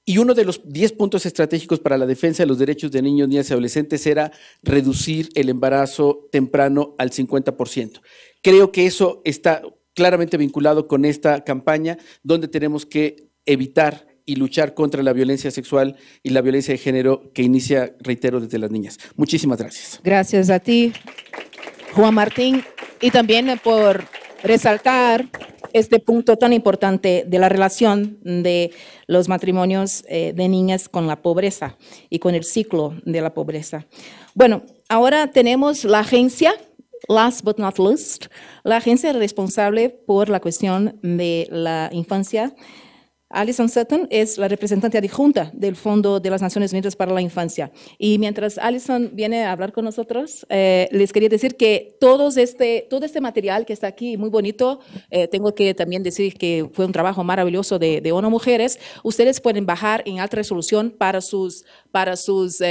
Y uno de los 10 puntos estratégicos para la defensa de los derechos de niños, niñas y adolescentes era reducir el embarazo temprano al 50%. Creo que eso está claramente vinculado con esta campaña, donde tenemos que evitar y luchar contra la violencia sexual y la violencia de género que inicia, reitero, desde las niñas. Muchísimas gracias. Gracias a ti, Juan Martín, y también por resaltar este punto tan importante de la relación de los matrimonios eh, de niñas con la pobreza y con el ciclo de la pobreza. Bueno, ahora tenemos la agencia last but not least, la agencia responsable por la cuestión de la infancia Alison Sutton es la representante adjunta del Fondo de las Naciones Unidas para la Infancia. Y mientras Alison viene a hablar con nosotros, eh, les quería decir que este, todo este material que está aquí, muy bonito, eh, tengo que también decir que fue un trabajo maravilloso de, de ONU Mujeres, ustedes pueden bajar en alta resolución para sus para sus eh,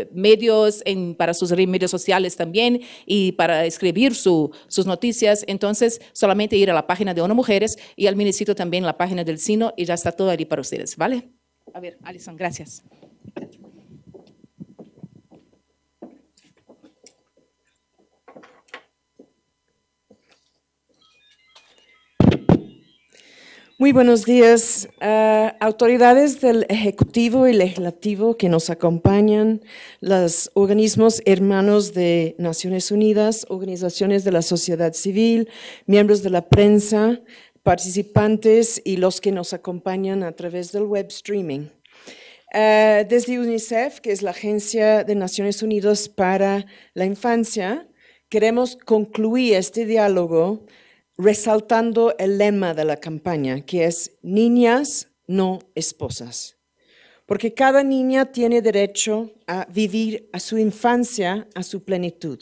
eh, medios, en, para sus medios sociales también y para escribir sus noticias. Entonces, solamente ir a la página de ONU Mujeres y al Minicito también la página del Sino y ya está todo ahí para ustedes, ¿vale? A ver, Alison, gracias. Muy buenos días, eh, autoridades del Ejecutivo y Legislativo que nos acompañan, los organismos hermanos de Naciones Unidas, organizaciones de la sociedad civil, miembros de la prensa, participantes y los que nos acompañan a través del web streaming. Eh, desde UNICEF, que es la Agencia de Naciones Unidas para la Infancia, queremos concluir este diálogo resaltando el lema de la campaña, que es niñas, no esposas. Porque cada niña tiene derecho a vivir a su infancia, a su plenitud.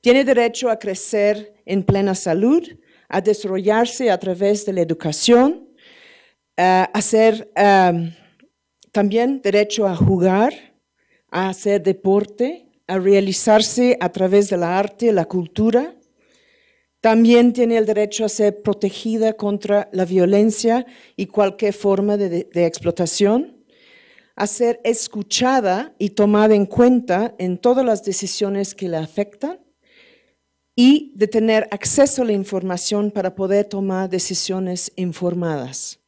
Tiene derecho a crecer en plena salud, a desarrollarse a través de la educación, eh, a ser em, también derecho a jugar, a hacer deporte, a realizarse a través de la arte, la cultura, también tiene el derecho a ser protegida contra la violencia y cualquier forma de, explotación, a ser escuchada y tomada en cuenta en todas las decisiones que la afectan y de tener acceso a la información para poder tomar decisiones informadas.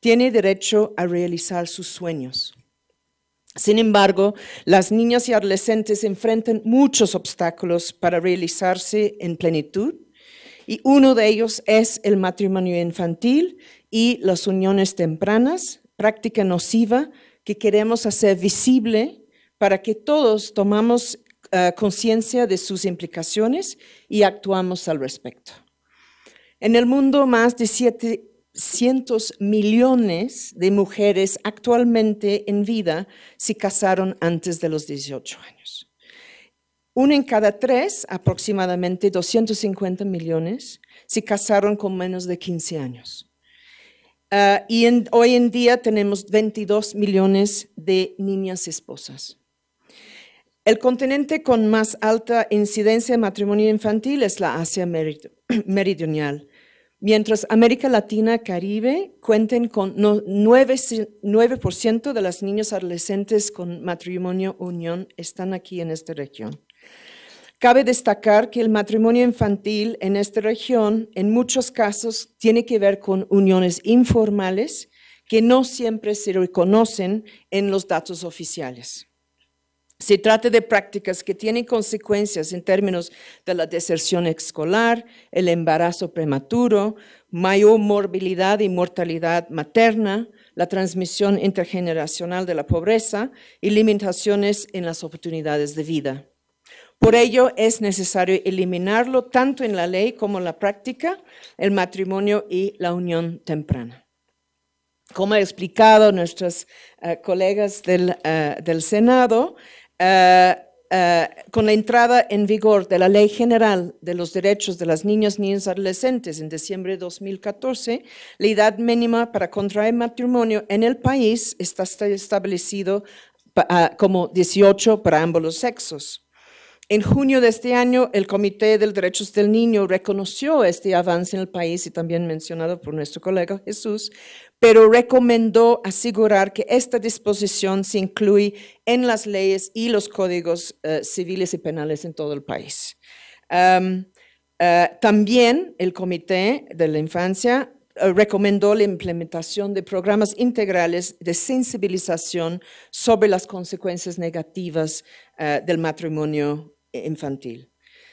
Tiene derecho a realizar sus sueños. Sin embargo, las niñas y adolescentes enfrentan muchos obstáculos para realizarse en plenitud y uno de ellos es el matrimonio infantil y las uniones tempranas, práctica nociva que queremos hacer visible para que todos tomamos eh, conciencia de sus implicaciones y actuamos al respecto. En el mundo, más de 700 millones de mujeres actualmente en vida se casaron antes de los 18 años. Uno en cada tres, aproximadamente 250 millones, se casaron con menos de 15 años. Ah, y hoy en día tenemos 22 millones de niñas esposas. El continente con más alta incidencia de matrimonio infantil es la Asia Meridional, mientras América Latina y Caribe cuenten con 9%, 9 de las niñas adolescentes con matrimonio unión están aquí en esta región. Cabe destacar que el matrimonio infantil en esta región, en muchos casos, tiene que ver con uniones informales que no siempre se reconocen en los datos oficiales. Se trata de prácticas que tienen consecuencias en términos de la deserción escolar, el embarazo prematuro, mayor morbilidad y mortalidad materna, la transmisión intergeneracional de la pobreza y limitaciones en las oportunidades de vida. Por ello es necesario eliminarlo tanto en la ley como en la práctica, el matrimonio y la unión temprana. Como ha explicado nuestros eh, colegas del, eh, Senado, eh, con la entrada en vigor de la Ley General de los Derechos de las Niñas, Niñas y Adolescentes en diciembre de 2014, la edad mínima para contraer matrimonio en el país está establecido ah, como 18 para ambos los sexos. En junio de este año, el Comité de Derechos del Niño reconoció este avance en el país y también mencionado por nuestro colega Jesús, pero recomendó asegurar que esta disposición se incluye en las leyes y los códigos eh, civiles y penales en todo el país. Eh, también el Comité de la Infancia eh, recomendó la implementación de programas integrales de sensibilización sobre las consecuencias negativas del matrimonio infantil.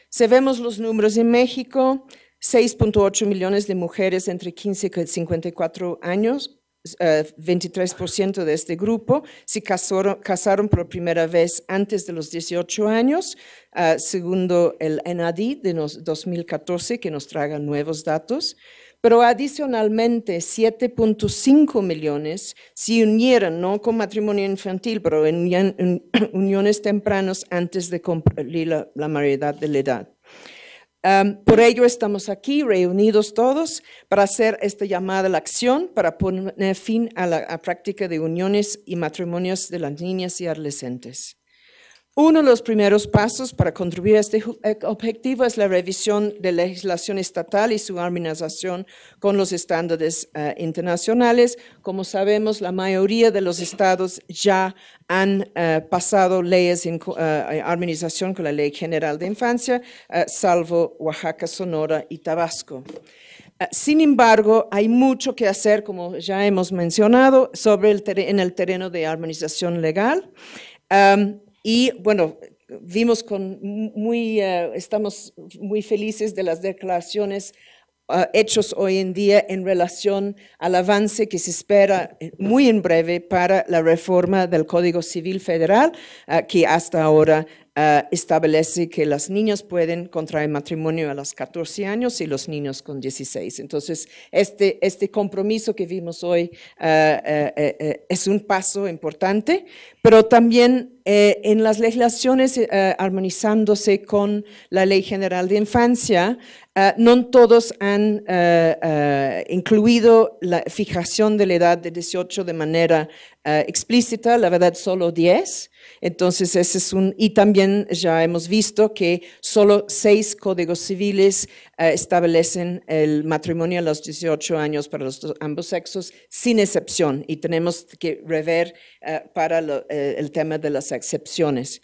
Si vemos los números en México, 6.8 millones de mujeres entre 15 y 54 años, 23% eh, de este grupo se casaron, por primera vez antes de los 18 años, eh, segundo el ENADI de 2014, que nos traga nuevos datos pero adicionalmente 7.5 millones se unieron, no con matrimonio infantil, pero en, uniones tempranas antes de cumplir la, la mayoría de la edad. por ello estamos aquí reunidos todos para hacer esta llamada a la acción, para poner fin a la práctica de uniones y matrimonios de las niñas y adolescentes. Uno de los primeros pasos para contribuir a este eh, objetivo es la revisión de legislación estatal y su armonización con los estándares eh, internacionales. Como sabemos, la mayoría de los estados ya han eh, pasado leyes en armonización con la Ley General de Infancia, salvo Oaxaca, Sonora y Tabasco. Sin embargo, hay mucho que hacer, como ya hemos mencionado, sobre el en el terreno de armonización legal. Em, y bueno, vimos con muy, eh, estamos muy felices de las declaraciones eh, hechas hoy en día en relación al avance que se espera eh, muy en breve para la reforma del Código Civil Federal, que hasta ahora eh, establece que las niñas pueden contraer matrimonio a los 14 años y los niños con 16. Entonces, este, este compromiso que vimos hoy eh, eh, es un paso importante, pero también en las legislaciones armonizándose con la Ley General de Infancia, no todos han incluido la fijación de la edad de 18 de manera explícita, la verdad solo 10. Entonces, ese es un... Y también ya hemos visto que solo seis códigos civiles eh, establecen el matrimonio a los 18 años para los ambos sexos, sin excepción, y tenemos que rever eh, para eh, el tema de las excepciones.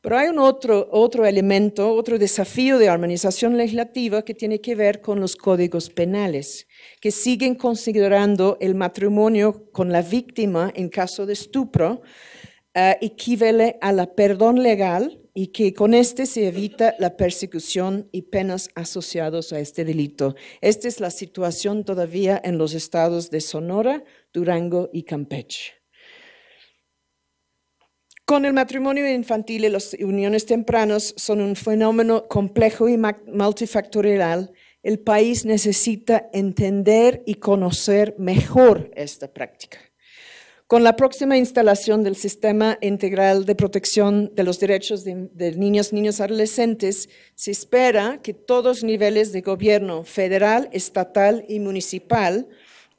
Pero hay un otro, otro elemento, otro desafío de armonización legislativa que tiene que ver con los códigos penales, que siguen considerando el matrimonio con la víctima en caso de estupro, eh, equivale a la perdón legal y que con este se evita la persecución y penas asociados a este delito. Esta es la situación todavía en los estados de Sonora, Durango y Campeche. Con el matrimonio infantil y las uniones tempranas son un fenómeno complejo y multifactorial. El país necesita entender y conocer mejor esta práctica con la próxima instalación del Sistema Integral de Protección de los Derechos de, Niños Niños, Niños, Adolescentes, se espera que todos los niveles de gobierno federal, estatal y municipal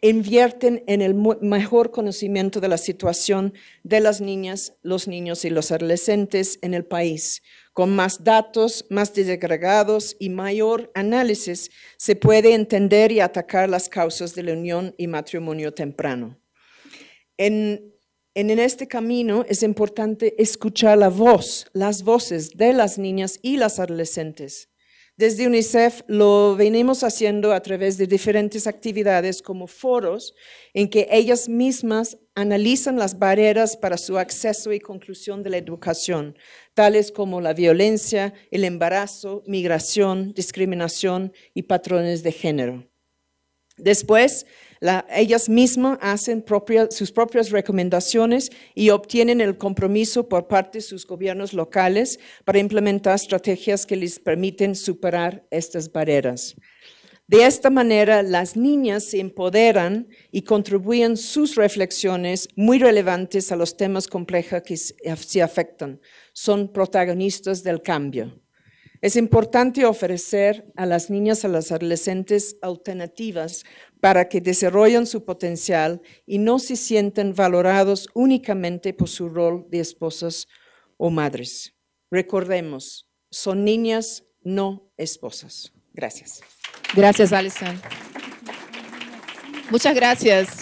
invierten en el mejor conocimiento de la situación de las niñas, los niños y los adolescentes en el país. Con más datos, más desagregados y mayor análisis, se puede entender y atacar las causas de la unión y matrimonio temprano. En, este camino es importante escuchar la voz, las voces de las niñas y las adolescentes. Desde UNICEF lo venimos haciendo a través de diferentes actividades como foros en que ellas mismas analizan las barreras para su acceso y conclusión de la educación, tales como la violencia, el embarazo, migración, discriminación y patrones de género. Después, ellas mismas hacen sus propias recomendaciones y obtienen el compromiso por parte de sus gobiernos locales para implementar estrategias que les permiten superar estas barreras. De esta manera, las niñas se empoderan y contribuyen sus reflexiones muy relevantes a los temas complejos que se afectan. Son protagonistas del cambio. Es importante ofrecer a las niñas y a las adolescentes alternativas para que desarrollen su potencial y no se sienten valorados únicamente por su rol de esposas o madres. Recordemos, son niñas, no esposas. Gracias. Gracias, Alison. Muchas gracias.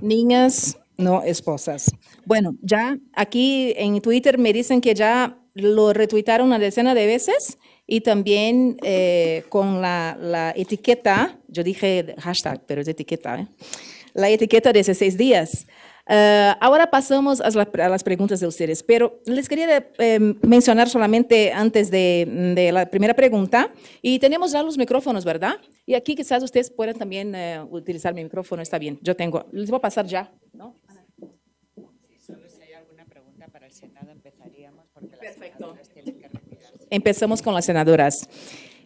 Niñas, no esposas. Bueno, ya aquí en Twitter me dicen que ya lo retuitaron una decena de veces. Y también eh, con la, etiqueta, yo dije hashtag, pero es etiqueta, ¿eh? la etiqueta de 16 días. Eh, ahora pasamos a, las preguntas de ustedes, pero les quería mencionar solamente antes de, la primera pregunta, y tenemos ya los micrófonos, ¿verdad? Y aquí quizás ustedes puedan también utilizar mi micrófono, está bien, yo tengo, les voy a pasar ya, ¿no? Sí, solo si hay alguna pregunta para el Senado empezaríamos, porque Perfecto empezamos con las senadoras.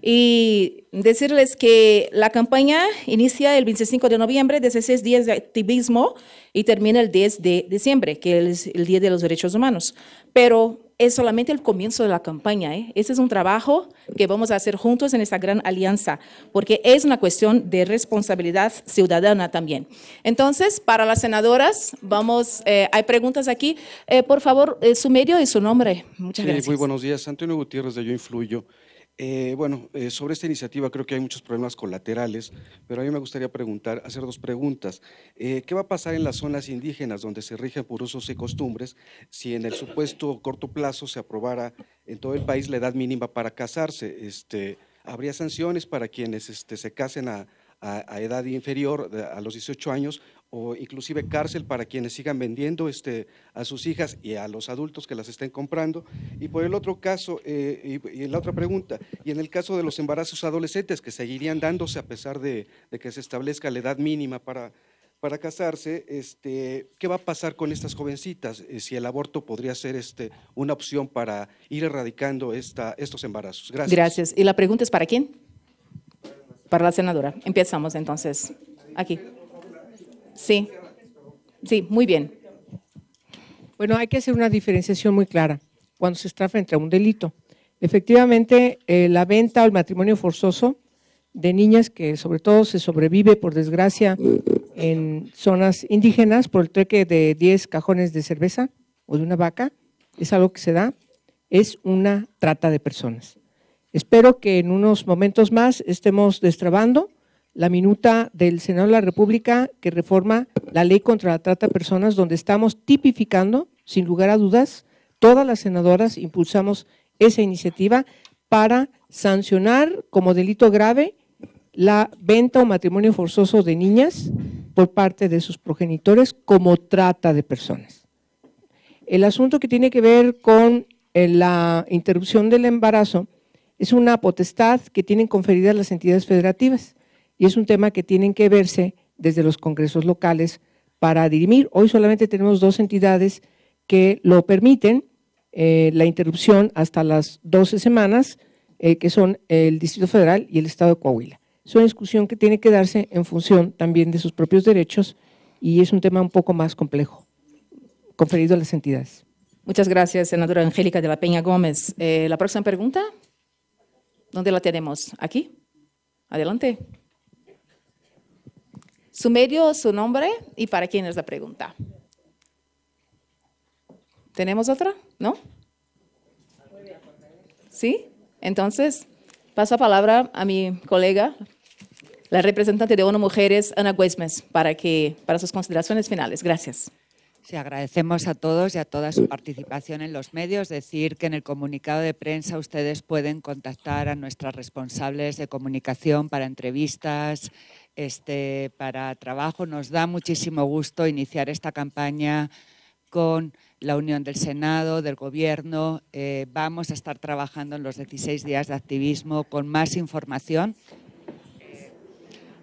Y decirles que la campaña inicia el 25 de noviembre, 16 días de activismo y termina el 10 de diciembre, que es el Día de los Derechos Humanos. Pero es solamente el comienzo de la campaña. ¿eh? Ese es un trabajo que vamos a hacer juntos en esta gran alianza, porque es una cuestión de responsabilidad ciudadana también. Entonces, para las senadoras, vamos, eh, hay preguntas aquí. Eh, por favor, su medio y su nombre. Muchas gracias. Muy buenos días. Antonio Gutiérrez de Yo Influyo. Eh, bueno, eh, sobre esta iniciativa creo que hay muchos problemas colaterales, pero a mí me gustaría preguntar, hacer dos preguntas. Eh, ¿Qué va a pasar en las zonas indígenas donde se rigen por usos y costumbres si en el supuesto corto plazo se aprobara en todo el país la edad mínima para casarse? Este, ¿Habría sanciones para quienes este, se casen a, a, edad inferior, a los 18 años, o inclusive cárcel para quienes sigan vendiendo este, a sus hijas y a los adultos que las estén comprando. Y por el otro caso, eh, y, y, la otra pregunta, y en el caso de los embarazos adolescentes que seguirían dándose a pesar de, que se establezca la edad mínima para, para casarse, este, ¿qué va a pasar con estas jovencitas? Eh, si el aborto podría ser este, una opción para ir erradicando esta, estos embarazos. Gracias. Gracias. ¿Y la pregunta es para quién? para la senadora. Empezamos entonces aquí. Sí, sí, muy bien. Bueno, hay que hacer una diferenciación muy clara cuando se está frente a un delito. Efectivamente, eh, la venta o el matrimonio forzoso de niñas que sobre todo se sobrevive, por desgracia, en zonas indígenas por el treque de 10 cajones de cerveza o de una vaca, es algo que se da, es una trata de personas. Espero que en unos momentos más estemos destrabando la minuta del Senado de la República que reforma la ley contra la trata de personas, donde estamos tipificando, sin lugar a dudas, todas las senadoras impulsamos esa iniciativa para sancionar como delito grave la venta o matrimonio forzoso de niñas por parte de sus progenitores como trata de personas. El asunto que tiene que ver con eh, la interrupción del embarazo es una potestad que tienen conferidas las entidades federativas y es un tema que tienen que verse desde los congresos locales para dirimir. Hoy solamente tenemos dos entidades que lo permiten, eh, la interrupción hasta las 12 semanas, eh, que son el Distrito Federal y el Estado de Coahuila. Es una discusión que tiene que darse en función también de sus propios derechos y es un tema un poco más complejo, conferido a las entidades. Muchas gracias, senadora Angélica de la Peña Gómez. Eh, la próxima pregunta. ¿Dónde la tenemos? ¿Aquí? Adelante. Su medio, su nombre y para quién es la pregunta. ¿Tenemos otra? ¿No? ¿Sí? Entonces, paso la palabra a mi colega, la representante de ONU Mujeres, Ana Güesmes, para, que, para sus consideraciones finales. Gracias. Sí, agradecemos a todos y a toda su participación en los medios. Decir que en el comunicado de prensa ustedes pueden contactar a nuestras responsables de comunicación para entrevistas, este, para trabajo. Nos da muchísimo gusto iniciar esta campaña con la unión del Senado, del Gobierno. Eh, vamos a estar trabajando en los 16 días de activismo con más información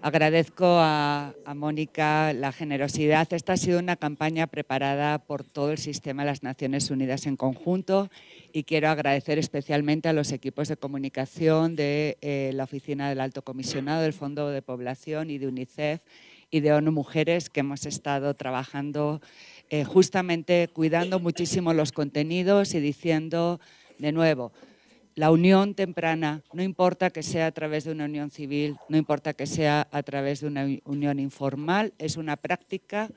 Agradezco a, Mónica la generosidad. Esta ha sido una campaña preparada por todo el sistema de las Naciones Unidas en conjunto y quiero agradecer especialmente a los equipos de comunicación de eh, la Oficina del Alto Comisionado, del Fondo de Población y de UNICEF y de ONU Mujeres que hemos estado trabajando eh, justamente cuidando muchísimo los contenidos y diciendo de nuevo, la unión temprana, no importa que sea a través de una unión civil, no importa que sea a través de una unión informal, es una práctica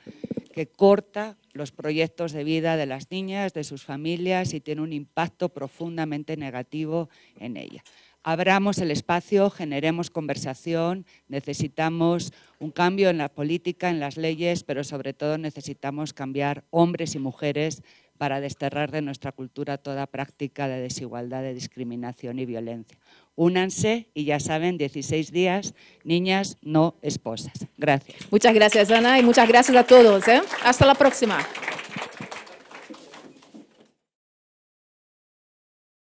que corta los proyectos de vida de las niñas, de sus familias y tiene un impacto profundamente negativo en ellas. Abramos el espacio, generemos conversación, necesitamos un cambio en la política, en las leyes, pero sobre todo necesitamos cambiar hombres y mujeres para desterrar de nuestra cultura toda práctica de desigualdad, de discriminación y violencia. Únanse y ya saben, 16 días, niñas, no esposas. Gracias. Muchas gracias, Ana, y muchas gracias a todos. ¿eh? Hasta la próxima.